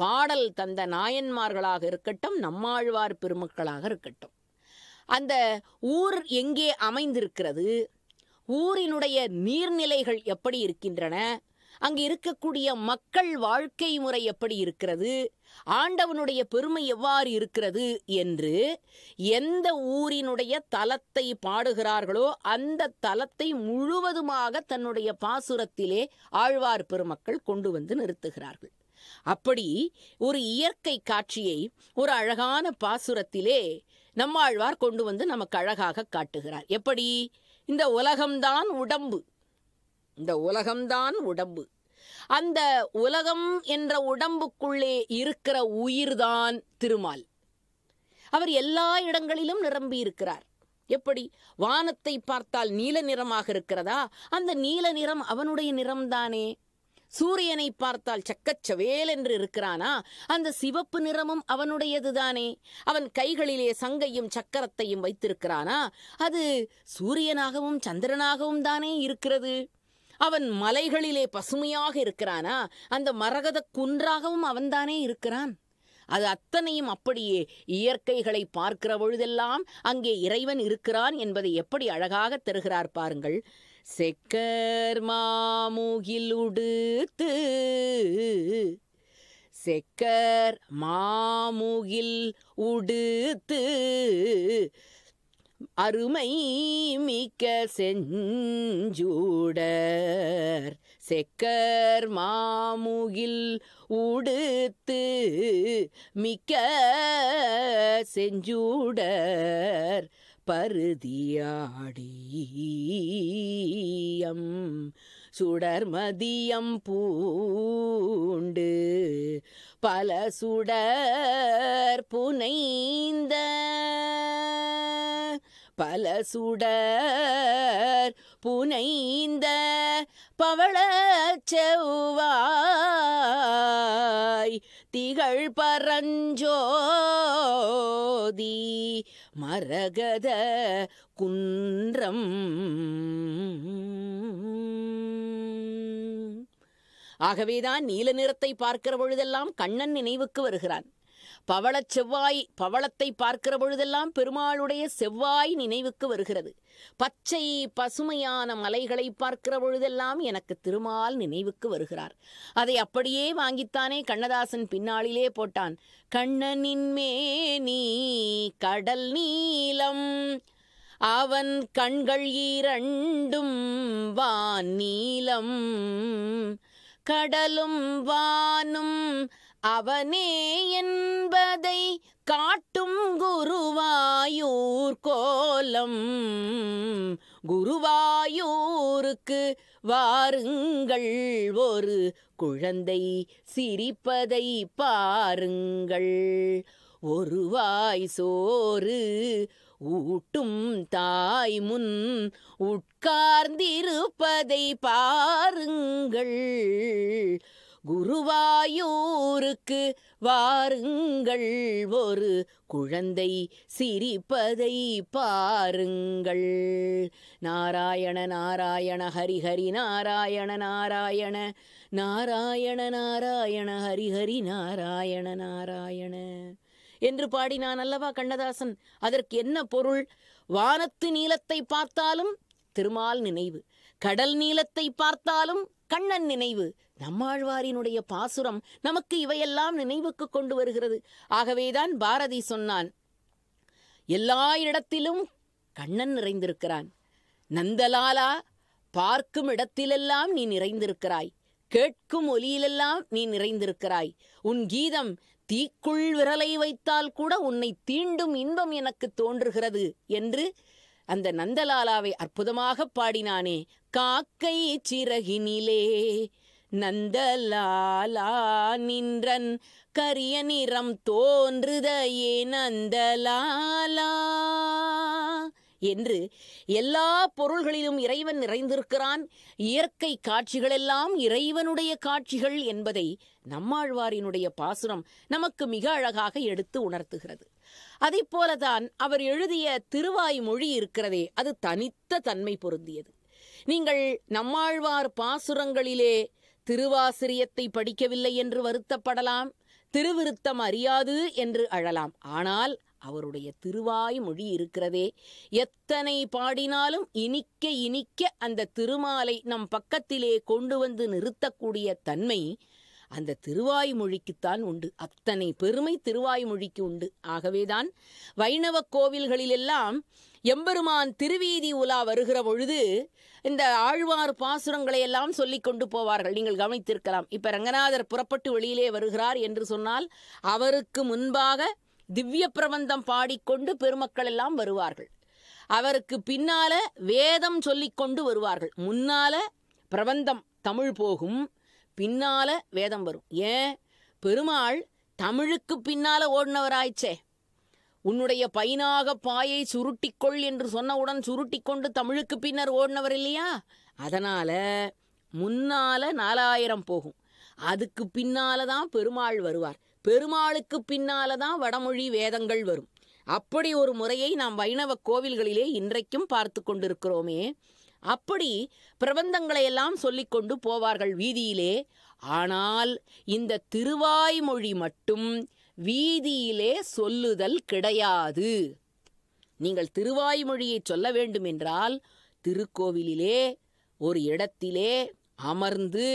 பாடல் தந்த நாயன்மார்களாக இருக்கட்டும் நம்மாழ்வார் பெருமக்களாக இருக்கட்டும் அந்த ஊர் எங்கே அமைந்திருக்கிறது ஊரினுடைய நீர்நிலைகள் எப்படி இருக்கின்றன அங்கு இருக்கக்கூடிய மக்கள் வாழ்க்கை முறை எப்படி இருக்கிறது ஆண்டவனுடைய பெருமை எவ்வாறு இருக்கிறது என்று எந்த ஊரினுடைய தலத்தை பாடுகிறார்களோ அந்த தலத்தை முழுவதுமாக தன்னுடைய பாசுரத்திலே ஆழ்வார் பெருமக்கள் கொண்டு வந்து நிறுத்துகிறார்கள் அப்படி ஒரு இயற்கை காட்சியை ஒரு அழகான பாசுரத்திலே நம்மாழ்வார் கொண்டு வந்து நமக்கு அழகாக காட்டுகிறார் எப்படி இந்த உலகம்தான் உடம்பு இந்த உலகம்தான் உடம்பு அந்த உலகம் என்ற உடம்புக்குள்ளே இருக்கிற உயிர்தான் திருமால் அவர் எல்லா இடங்களிலும் நிரம்பி இருக்கிறார் எப்படி வானத்தை பார்த்தால் நீல நிறமாக இருக்கிறதா அந்த நீல நிறம் அவனுடைய நிறம்தானே சூரியனை பார்த்தால் சக்கச்சவேல் என்று இருக்கிறானா அந்த சிவப்பு நிறமும் அவனுடையதுதானே அவன் கைகளிலே சங்கையும் சக்கரத்தையும் வைத்திருக்கிறானா அது சூரியனாகவும் சந்திரனாகவும் தானே இருக்கிறது அவன் மலைகளிலே பசுமையாக இருக்கிறானா அந்த மரகத குன்றாகவும் அவன்தானே இருக்கிறான் அது அத்தனையும் அப்படியே இயற்கைகளை பார்க்கிற பொழுதெல்லாம் அங்கே இறைவன் இருக்கிறான் என்பதை எப்படி அழகாக தருகிறார் பாருங்கள் செக்கர் மாமுகில் உடுத்து செக்கர் மாமுகில் உடுத்து அருமை மிக்க செஞ்சூடர் செக்கர் மாமுகில் உடுத்து மிக்க செஞ்சூடர் பருதியாடியம் சுடர்மதியம் பூண்டு பல சுடர் புனைந்த பல சுடர் புனைந்த பவள செவ்வாய் திகழ் பரஞ்சோதி மரகத குன்றம் ஆகவேதான் நீல நிறத்தை பார்க்கிற பொழுதெல்லாம் கண்ணன் நினைவுக்கு வருகிறான் பவளச் செவ்வாய் பவளத்தை பார்க்கிற பொழுதெல்லாம் பெருமாளுடைய செவ்வாய் நினைவுக்கு வருகிறது பச்சை பசுமையான மலைகளை பார்க்கிற பொழுதெல்லாம் எனக்கு திருமால் நினைவுக்கு வருகிறார் அதை அப்படியே வாங்கித்தானே கண்ணதாசன் பின்னாளிலே போட்டான் கண்ணனின் நீ கடல் நீலம் அவன் கண்கள் இரண்டும் வான் நீலம் கடலும் வானும் அவனே என்பதை காட்டும் குருவாயூர் கோலம் குருவாயூருக்கு வாருங்கள் ஒரு குழந்தை சிரிப்பதை பாருங்கள் ஒருவாய் சோறு ஊட்டும் தாய் முன் உட்கார்ந்திருப்பதை பாருங்கள் குருவாயூருக்கு வாருங்கள் ஒரு குழந்தை சிரிப்பதை பாருங்கள் நாராயண நாராயண ஹரிஹரி நாராயண நாராயண நாராயண நாராயண ஹரிஹரி நாராயண நாராயண என்று பாடினான் அல்லவா கண்ணதாசன் அதற்கு என்ன பொருள் வானத்து நீளத்தை பார்த்தாலும் திருமால் நினைவு கடல் நீளத்தை பார்த்தாலும் கண்ணன் நினைவு நம்மாழ்வாரினுடைய பாசுரம் நமக்கு இவையெல்லாம் நினைவுக்கு கொண்டு வருகிறது ஆகவேதான் பாரதி சொன்னான் எல்லா இடத்திலும் கண்ணன் நிறைந்திருக்கிறான் நந்தலாலா பார்க்கும் இடத்திலெல்லாம் நீ நிறைந்திருக்கிறாய் கேட்கும் ஒலியிலெல்லாம் நீ நிறைந்திருக்கிறாய் உன் கீதம் தீக்குள் விரலை வைத்தால் கூட உன்னை தீண்டும் இன்பம் எனக்கு தோன்றுகிறது என்று அந்த நந்தலாலாவை அற்புதமாக பாடினானே காக்கை சிறகினிலே நந்தலாலா நின்றன் கரிய நிறம் தோன்றுதையே நந்தலாலா என்று எல்லா பொருள்களிலும் இறைவன் நிறைந்திருக்கிறான் இயற்கை காட்சிகளெல்லாம் இறைவனுடைய காட்சிகள் என்பதை நம்மாழ்வாரினுடைய பாசுரம் நமக்கு மிக அழகாக எடுத்து உணர்த்துகிறது அதை போலதான் அவர் எழுதிய திருவாய் மொழி இருக்கிறதே அது தனித்த தன்மை பொருந்தியது நீங்கள் நம்மாழ்வார் பாசுரங்களிலே திருவாசிரியத்தை படிக்கவில்லை என்று வருத்தப்படலாம் திருவிருத்தம் அறியாது என்று அழலாம் ஆனால் அவருடைய திருவாய் மொழி இருக்கிறதே எத்தனை பாடினாலும் இனிக்க இனிக்க அந்த திருமாலை நம் பக்கத்திலே கொண்டு வந்து நிறுத்தக்கூடிய தன்மை அந்த மொழிக்குத்தான் உண்டு அத்தனை பெருமை திருவாய்மொழிக்கு உண்டு ஆகவேதான் வைணவ கோவில்களிலெல்லாம் எம்பெருமான் திருவீதி உலா வருகிற பொழுது இந்த ஆழ்வார் பாசுரங்களை எல்லாம் சொல்லி கொண்டு போவார்கள் நீங்கள் கவனித்திருக்கலாம் இப்ப ரங்கநாதர் புறப்பட்டு வெளியிலே வருகிறார் என்று சொன்னால் அவருக்கு முன்பாக திவ்ய பிரபந்தம் பாடிக்கொண்டு பெருமக்கள் எல்லாம் வருவார்கள் அவருக்கு பின்னால வேதம் சொல்லிக்கொண்டு வருவார்கள் முன்னால பிரபந்தம் தமிழ் போகும் பின்னால வேதம் வரும் ஏன் பெருமாள் தமிழுக்கு பின்னால ஓடினவராயிச்சே உன்னுடைய பைனாக பாயை சுருட்டிக்கொள் என்று சொன்னவுடன் சுருட்டிக்கொண்டு தமிழுக்கு பின்னர் ஓடினவர் இல்லையா அதனால முன்னால நாலாயிரம் போகும் அதுக்கு பின்னால தான் பெருமாள் வருவார் பெருமாளுக்கு பின்னால தான் வடமொழி வேதங்கள் வரும் அப்படி ஒரு முறையை நாம் வைணவ கோவில்களிலே இன்றைக்கும் பார்த்து கொண்டிருக்கிறோமே அப்படி பிரபந்தங்களை எல்லாம் கொண்டு போவார்கள் வீதியிலே ஆனால் இந்த திருவாய்மொழி மட்டும் வீதியிலே சொல்லுதல் கிடையாது நீங்கள் திருவாய்மொழியை சொல்ல வேண்டுமென்றால் திருக்கோவிலிலே ஒரு இடத்திலே அமர்ந்து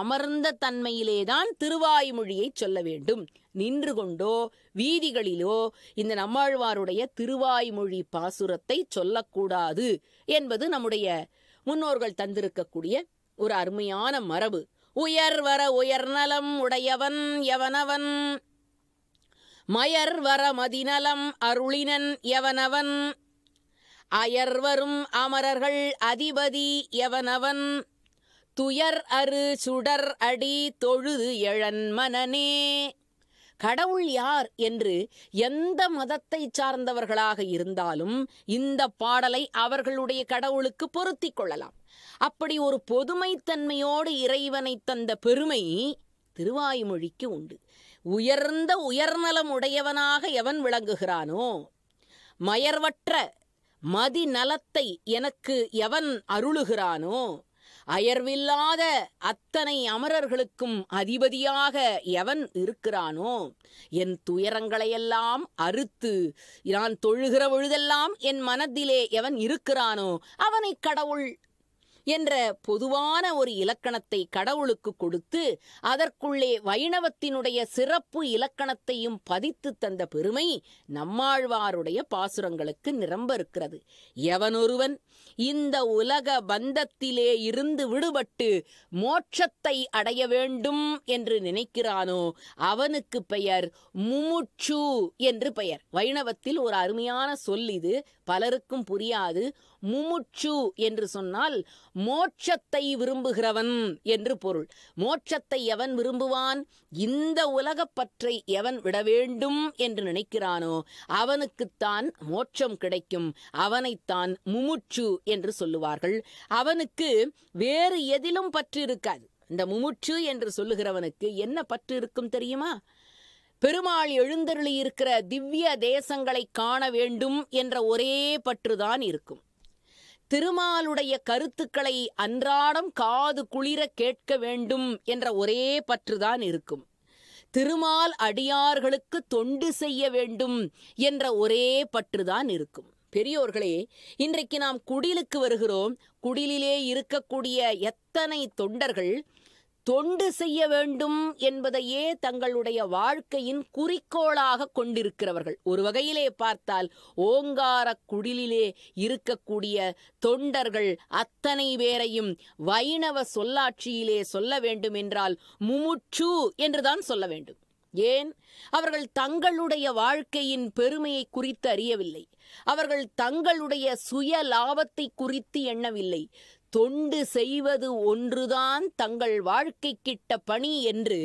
அமர்ந்த தன்மையிலேதான் திருவாய்மொழியை சொல்ல வேண்டும் நின்று கொண்டோ வீதிகளிலோ இந்த நம்மாழ்வாருடைய திருவாய்மொழி பாசுரத்தை சொல்லக்கூடாது என்பது நம்முடைய முன்னோர்கள் தந்திருக்கக்கூடிய ஒரு அருமையான மரபு உயர்வர உயர்நலம் உடையவன் எவனவன் மயர்வர மதிநலம் அருளினன் எவனவன் அயர்வரும் அமரர்கள் அதிபதி எவனவன் துயர் அரு சுடர் அடி தொழுது எழன் மனனே கடவுள் யார் என்று எந்த மதத்தை சார்ந்தவர்களாக இருந்தாலும் இந்த பாடலை அவர்களுடைய கடவுளுக்கு பொருத்தி கொள்ளலாம் அப்படி ஒரு பொதுமைத்தன்மையோடு இறைவனை தந்த பெருமை திருவாய்மொழிக்கு உண்டு உயர்ந்த உயர்நலம் உடையவனாக எவன் விளங்குகிறானோ மயர்வற்ற மதிநலத்தை எனக்கு எவன் அருளுகிறானோ அயர்வில்லாத அத்தனை அமரர்களுக்கும் அதிபதியாக எவன் இருக்கிறானோ என் துயரங்களையெல்லாம் அறுத்து நான் தொழுகிற பொழுதெல்லாம் என் மனதிலே எவன் இருக்கிறானோ அவனை கடவுள் என்ற பொதுவான ஒரு இலக்கணத்தை கடவுளுக்கு கொடுத்து அதற்குள்ளே வைணவத்தினுடைய சிறப்பு இலக்கணத்தையும் பதித்து தந்த பெருமை நம்மாழ்வாருடைய பாசுரங்களுக்கு நிரம்ப இருக்கிறது எவனொருவன் இந்த உலக பந்தத்திலே இருந்து விடுபட்டு மோட்சத்தை அடைய வேண்டும் என்று நினைக்கிறானோ அவனுக்கு பெயர் முமுட்சு என்று பெயர் வைணவத்தில் ஒரு அருமையான சொல் இது பலருக்கும் புரியாது முமுட்சு என்று சொன்னால் மோட்சத்தை விரும்புகிறவன் என்று பொருள் மோட்சத்தை எவன் விரும்புவான் இந்த உலகப் பற்றை எவன் விட வேண்டும் என்று நினைக்கிறானோ அவனுக்குத்தான் மோட்சம் கிடைக்கும் அவனைத்தான் முமுட்சு என்று சொல்லுவார்கள் அவனுக்கு வேறு எதிலும் பற்று இருக்காது இந்த முமுட்சு என்று சொல்லுகிறவனுக்கு என்ன பற்று இருக்கும் தெரியுமா பெருமாள் எழுந்தருளி இருக்கிற திவ்ய தேசங்களை காண வேண்டும் என்ற ஒரே பற்றுதான் இருக்கும் திருமாலுடைய கருத்துக்களை அன்றாடம் காது குளிர கேட்க வேண்டும் என்ற ஒரே பற்றுதான் இருக்கும் திருமால் அடியார்களுக்கு தொண்டு செய்ய வேண்டும் என்ற ஒரே பற்றுதான் இருக்கும் பெரியோர்களே இன்றைக்கு நாம் குடிலுக்கு வருகிறோம் குடிலிலே இருக்கக்கூடிய எத்தனை தொண்டர்கள் தொண்டு செய்ய வேண்டும் என்பதையே தங்களுடைய வாழ்க்கையின் குறிக்கோளாக கொண்டிருக்கிறவர்கள் ஒரு வகையிலே பார்த்தால் ஓங்கார குடிலிலே இருக்கக்கூடிய தொண்டர்கள் அத்தனை பேரையும் வைணவ சொல்லாட்சியிலே சொல்ல வேண்டும் என்றால் முமுட்சு என்றுதான் சொல்ல வேண்டும் ஏன் அவர்கள் தங்களுடைய வாழ்க்கையின் பெருமையை குறித்து அறியவில்லை அவர்கள் தங்களுடைய சுய லாபத்தை குறித்து எண்ணவில்லை தொண்டு செய்வது ஒன்றுதான் தங்கள் வாழ்க்கை கிட்ட பணி என்று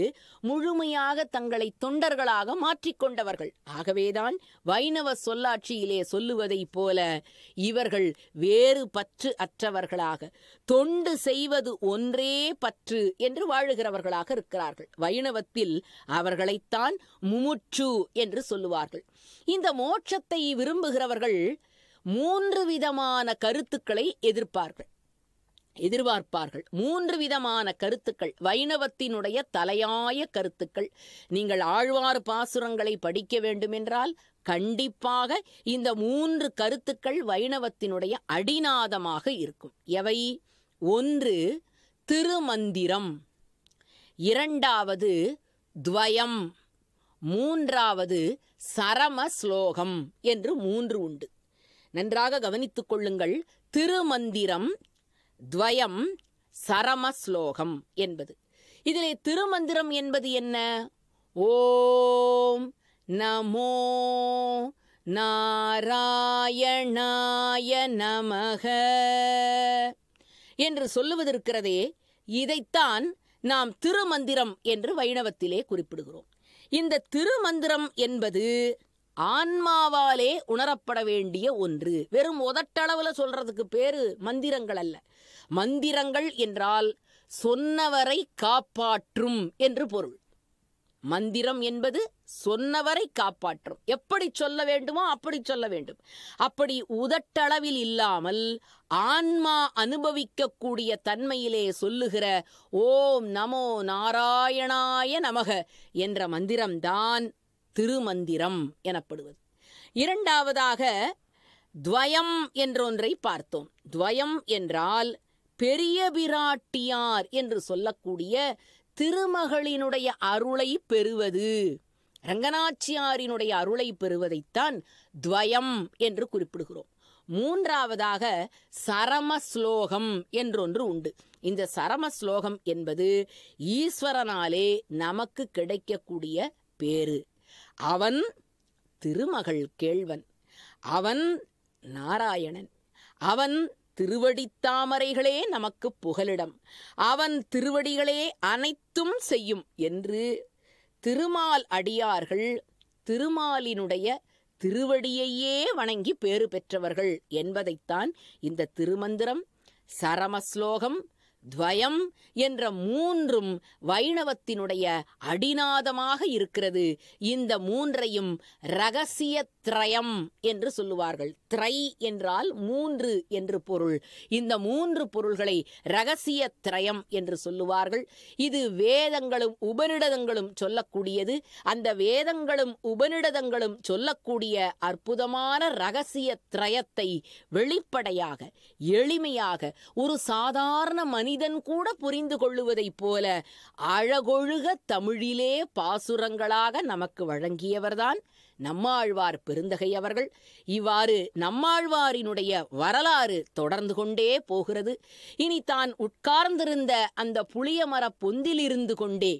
முழுமையாக தங்களை தொண்டர்களாக மாற்றிக்கொண்டவர்கள் ஆகவேதான் வைணவ சொல்லாட்சியிலே சொல்லுவதைப் போல இவர்கள் வேறு பற்று அற்றவர்களாக தொண்டு செய்வது ஒன்றே பற்று என்று வாழுகிறவர்களாக இருக்கிறார்கள் வைணவத்தில் அவர்களைத்தான் முமுட்சு என்று சொல்லுவார்கள் இந்த மோட்சத்தை விரும்புகிறவர்கள் மூன்று விதமான கருத்துக்களை எதிர்ப்பார்கள் எதிர்பார்ப்பார்கள் மூன்று விதமான கருத்துக்கள் வைணவத்தினுடைய தலையாய கருத்துக்கள் நீங்கள் ஆழ்வார் பாசுரங்களை படிக்க வேண்டுமென்றால் கண்டிப்பாக இந்த மூன்று கருத்துக்கள் வைணவத்தினுடைய அடிநாதமாக இருக்கும் எவை ஒன்று திருமந்திரம் இரண்டாவது துவயம் மூன்றாவது சரம ஸ்லோகம் என்று மூன்று உண்டு நன்றாக கவனித்துக் கொள்ளுங்கள் திருமந்திரம் துவயம் சரமஸ்லோகம் என்பது இதிலே திருமந்திரம் என்பது என்ன ஓம் நமோ நாராயணாய நமக என்று சொல்லுவதற்கிறதே இதைத்தான் நாம் திருமந்திரம் என்று வைணவத்திலே குறிப்பிடுகிறோம் இந்த திருமந்திரம் என்பது ஆன்மாவாலே உணரப்பட வேண்டிய ஒன்று வெறும் உதட்டளவில் சொல்றதுக்கு பேரு மந்திரங்கள் அல்ல மந்திரங்கள் என்றால் சொன்னவரை காப்பாற்றும் என்று பொருள் மந்திரம் என்பது சொன்னவரை காப்பாற்றும் எப்படி சொல்ல வேண்டுமோ அப்படி சொல்ல வேண்டும் அப்படி உதட்டளவில் இல்லாமல் ஆன்மா அனுபவிக்கக்கூடிய தன்மையிலே சொல்லுகிற ஓம் நமோ நாராயணாய நமக என்ற மந்திரம்தான் திருமந்திரம் எனப்படுவது இரண்டாவதாக துவயம் என்றொன்றை பார்த்தோம் துவயம் என்றால் பெரிய பிராட்டியார் என்று சொல்லக்கூடிய திருமகளினுடைய அருளை பெறுவது ரங்கநாச்சியாரினுடைய அருளை பெறுவதைத்தான் துவயம் என்று குறிப்பிடுகிறோம் மூன்றாவதாக சரம ஸ்லோகம் என்றொன்று உண்டு இந்த சரம ஸ்லோகம் என்பது ஈஸ்வரனாலே நமக்கு கிடைக்கக்கூடிய பேரு அவன் திருமகள் கேள்வன் அவன் நாராயணன் அவன் திருவடித்தாமரைகளே நமக்கு புகலிடம் அவன் திருவடிகளே அனைத்தும் செய்யும் என்று திருமால் அடியார்கள் திருமாலினுடைய திருவடியையே வணங்கி பேறு பெற்றவர்கள் என்பதைத்தான் இந்த திருமந்திரம் சரமஸ்லோகம் துவயம் என்ற மூன்றும் வைணவத்தினுடைய அடிநாதமாக இருக்கிறது இந்த மூன்றையும் ரகசியத் திரயம் என்று சொல்லுவார்கள் திரை என்றால் மூன்று என்று பொருள் இந்த மூன்று பொருள்களை ரகசிய திரயம் என்று சொல்லுவார்கள் இது வேதங்களும் உபனிடதங்களும் சொல்லக்கூடியது அந்த வேதங்களும் உபனிடதங்களும் சொல்லக்கூடிய அற்புதமான ரகசிய திரயத்தை வெளிப்படையாக எளிமையாக ஒரு சாதாரண மனிதன் கூட புரிந்து கொள்ளுவதைப் போல அழகொழுக தமிழிலே பாசுரங்களாக நமக்கு வழங்கியவர்தான் நம்மாழ்வார் பெருந்தகை அவர்கள் இவ்வாறு நம்மாழ்வாரினுடைய வரலாறு தொடர்ந்து கொண்டே போகிறது இனி தான் உட்கார்ந்திருந்த அந்த மரப் பொந்திலிருந்து கொண்டே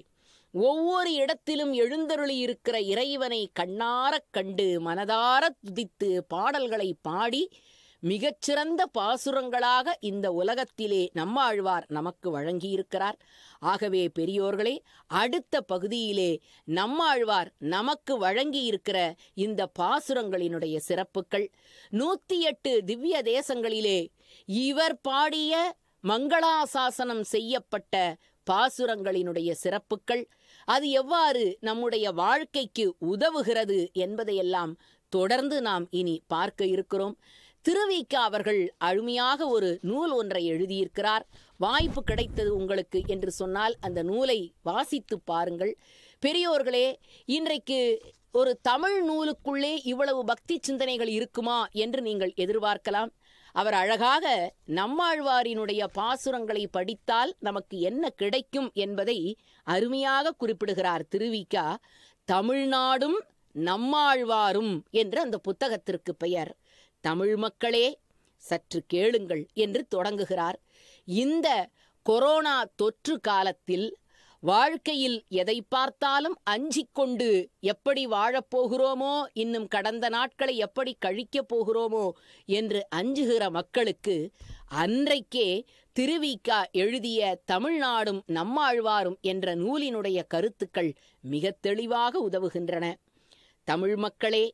ஒவ்வொரு இடத்திலும் எழுந்தருளி இருக்கிற இறைவனை கண்ணாரக் கண்டு மனதார துதித்து பாடல்களை பாடி மிகச்சிறந்த பாசுரங்களாக இந்த உலகத்திலே நம்மாழ்வார் நமக்கு வழங்கியிருக்கிறார் ஆகவே பெரியோர்களே அடுத்த பகுதியிலே நம்மாழ்வார் நமக்கு வழங்கியிருக்கிற இந்த பாசுரங்களினுடைய சிறப்புகள் நூத்தி எட்டு திவ்ய தேசங்களிலே இவர் பாடிய மங்களாசாசனம் செய்யப்பட்ட பாசுரங்களினுடைய சிறப்புகள் அது எவ்வாறு நம்முடைய வாழ்க்கைக்கு உதவுகிறது என்பதையெல்லாம் தொடர்ந்து நாம் இனி பார்க்க இருக்கிறோம் திருவிக்க அவர்கள் அழுமையாக ஒரு நூல் ஒன்றை எழுதியிருக்கிறார் வாய்ப்பு கிடைத்தது உங்களுக்கு என்று சொன்னால் அந்த நூலை வாசித்து பாருங்கள் பெரியோர்களே இன்றைக்கு ஒரு தமிழ் நூலுக்குள்ளே இவ்வளவு பக்தி சிந்தனைகள் இருக்குமா என்று நீங்கள் எதிர்பார்க்கலாம் அவர் அழகாக நம்மாழ்வாரினுடைய பாசுரங்களை படித்தால் நமக்கு என்ன கிடைக்கும் என்பதை அருமையாக குறிப்பிடுகிறார் திருவிக்கா தமிழ்நாடும் நம்மாழ்வாரும் என்று அந்த புத்தகத்திற்கு பெயர் தமிழ் மக்களே சற்று கேளுங்கள் என்று தொடங்குகிறார் இந்த கொரோனா தொற்று காலத்தில் வாழ்க்கையில் எதை பார்த்தாலும் அஞ்சிக்கொண்டு கொண்டு எப்படி வாழப்போகிறோமோ இன்னும் கடந்த நாட்களை எப்படி கழிக்கப் போகிறோமோ என்று அஞ்சுகிற மக்களுக்கு அன்றைக்கே திருவிக்கா எழுதிய தமிழ்நாடும் நம்மாழ்வாரும் என்ற நூலினுடைய கருத்துக்கள் மிக தெளிவாக உதவுகின்றன தமிழ் மக்களே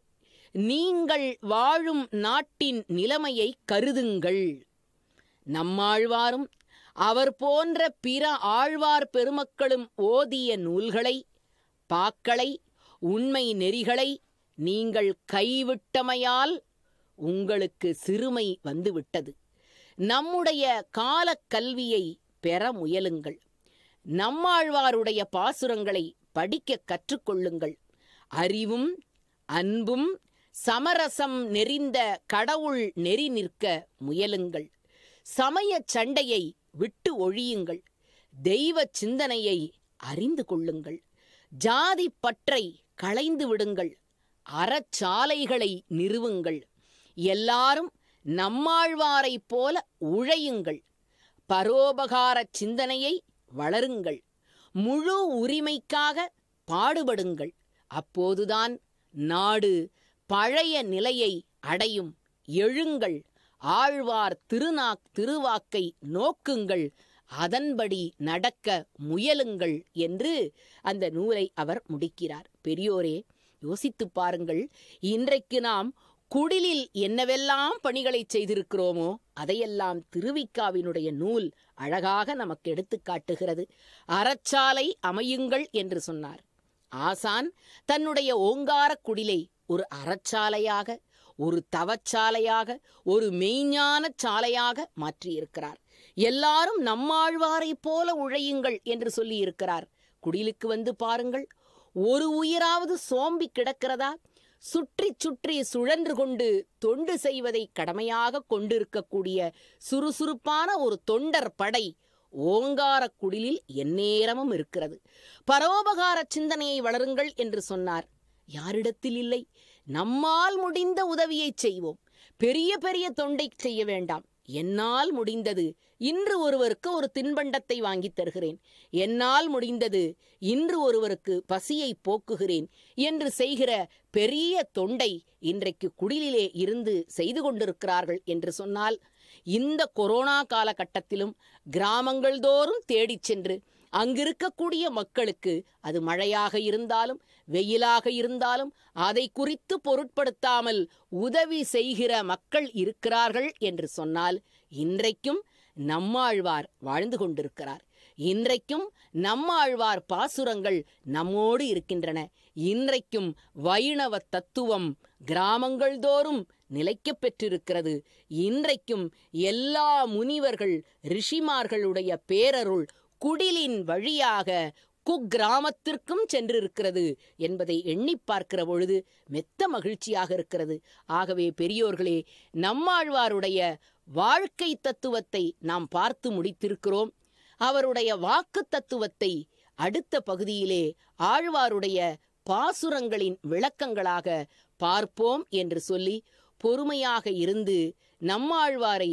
நீங்கள் வாழும் நாட்டின் நிலைமையை கருதுங்கள் நம்மாழ்வாரும் அவர் போன்ற பிற ஆழ்வார் பெருமக்களும் ஓதிய நூல்களை பாக்களை உண்மை நெறிகளை நீங்கள் கைவிட்டமையால் உங்களுக்கு சிறுமை வந்துவிட்டது நம்முடைய கால கல்வியை பெற முயலுங்கள் நம்மாழ்வாருடைய பாசுரங்களை படிக்க கற்றுக்கொள்ளுங்கள் அறிவும் அன்பும் சமரசம் நெறிந்த கடவுள் நெறி நிற்க முயலுங்கள் சமய சண்டையை விட்டு ஒழியுங்கள் தெய்வ சிந்தனையை அறிந்து கொள்ளுங்கள் ஜாதி பற்றை களைந்து விடுங்கள் அறச்சாலைகளை நிறுவுங்கள் எல்லாரும் நம்மாழ்வாரைப் போல உழையுங்கள் பரோபகார சிந்தனையை வளருங்கள் முழு உரிமைக்காக பாடுபடுங்கள் அப்போதுதான் நாடு பழைய நிலையை அடையும் எழுங்கள் ஆழ்வார் திருநாக் திருவாக்கை நோக்குங்கள் அதன்படி நடக்க முயலுங்கள் என்று அந்த நூலை அவர் முடிக்கிறார் பெரியோரே யோசித்து பாருங்கள் இன்றைக்கு நாம் குடிலில் என்னவெல்லாம் பணிகளை செய்திருக்கிறோமோ அதையெல்லாம் திருவிக்காவினுடைய நூல் அழகாக நமக்கு எடுத்து காட்டுகிறது அறச்சாலை அமையுங்கள் என்று சொன்னார் ஆசான் தன்னுடைய ஓங்காரக் குடிலை ஒரு அறச்சாலையாக ஒரு தவச்சாலையாக ஒரு மெய்ஞான சாலையாக மாற்றியிருக்கிறார் எல்லாரும் நம்மாழ்வாரை போல உழையுங்கள் என்று சொல்லியிருக்கிறார் குடிலுக்கு வந்து பாருங்கள் ஒரு உயிராவது சோம்பி கிடக்கிறதா சுற்றி சுற்றி சுழன்று கொண்டு தொண்டு செய்வதை கடமையாக கொண்டிருக்கக்கூடிய சுறுசுறுப்பான ஒரு தொண்டர் படை ஓங்கார குடிலில் எந்நேரமும் இருக்கிறது பரோபகார சிந்தனையை வளருங்கள் என்று சொன்னார் யாரிடத்தில் இல்லை நம்மால் முடிந்த உதவியை செய்வோம் பெரிய பெரிய தொண்டை செய்ய வேண்டாம் என்னால் முடிந்தது இன்று ஒருவருக்கு ஒரு தின்பண்டத்தை வாங்கித் தருகிறேன் என்னால் முடிந்தது இன்று ஒருவருக்கு பசியை போக்குகிறேன் என்று செய்கிற பெரிய தொண்டை இன்றைக்கு குடிலிலே இருந்து செய்து கொண்டிருக்கிறார்கள் என்று சொன்னால் இந்த கொரோனா காலகட்டத்திலும் கிராமங்கள் தோறும் தேடிச் சென்று அங்கிருக்கக்கூடிய மக்களுக்கு அது மழையாக இருந்தாலும் வெயிலாக இருந்தாலும் அதை குறித்து பொருட்படுத்தாமல் உதவி செய்கிற மக்கள் இருக்கிறார்கள் என்று சொன்னால் இன்றைக்கும் நம்மாழ்வார் வாழ்ந்து கொண்டிருக்கிறார் இன்றைக்கும் நம்மாழ்வார் பாசுரங்கள் நம்மோடு இருக்கின்றன இன்றைக்கும் வைணவ தத்துவம் கிராமங்கள் தோறும் நிலைக்க பெற்றிருக்கிறது இன்றைக்கும் எல்லா முனிவர்கள் ரிஷிமார்களுடைய பேரருள் குடிலின் வழியாக குக்கிராமத்திற்கும் சென்றிருக்கிறது என்பதை எண்ணி பார்க்கிற பொழுது மெத்த மகிழ்ச்சியாக இருக்கிறது ஆகவே பெரியோர்களே நம்மாழ்வாருடைய வாழ்க்கை தத்துவத்தை நாம் பார்த்து முடித்திருக்கிறோம் அவருடைய வாக்கு தத்துவத்தை அடுத்த பகுதியிலே ஆழ்வாருடைய பாசுரங்களின் விளக்கங்களாக பார்ப்போம் என்று சொல்லி பொறுமையாக இருந்து நம்மாழ்வாரை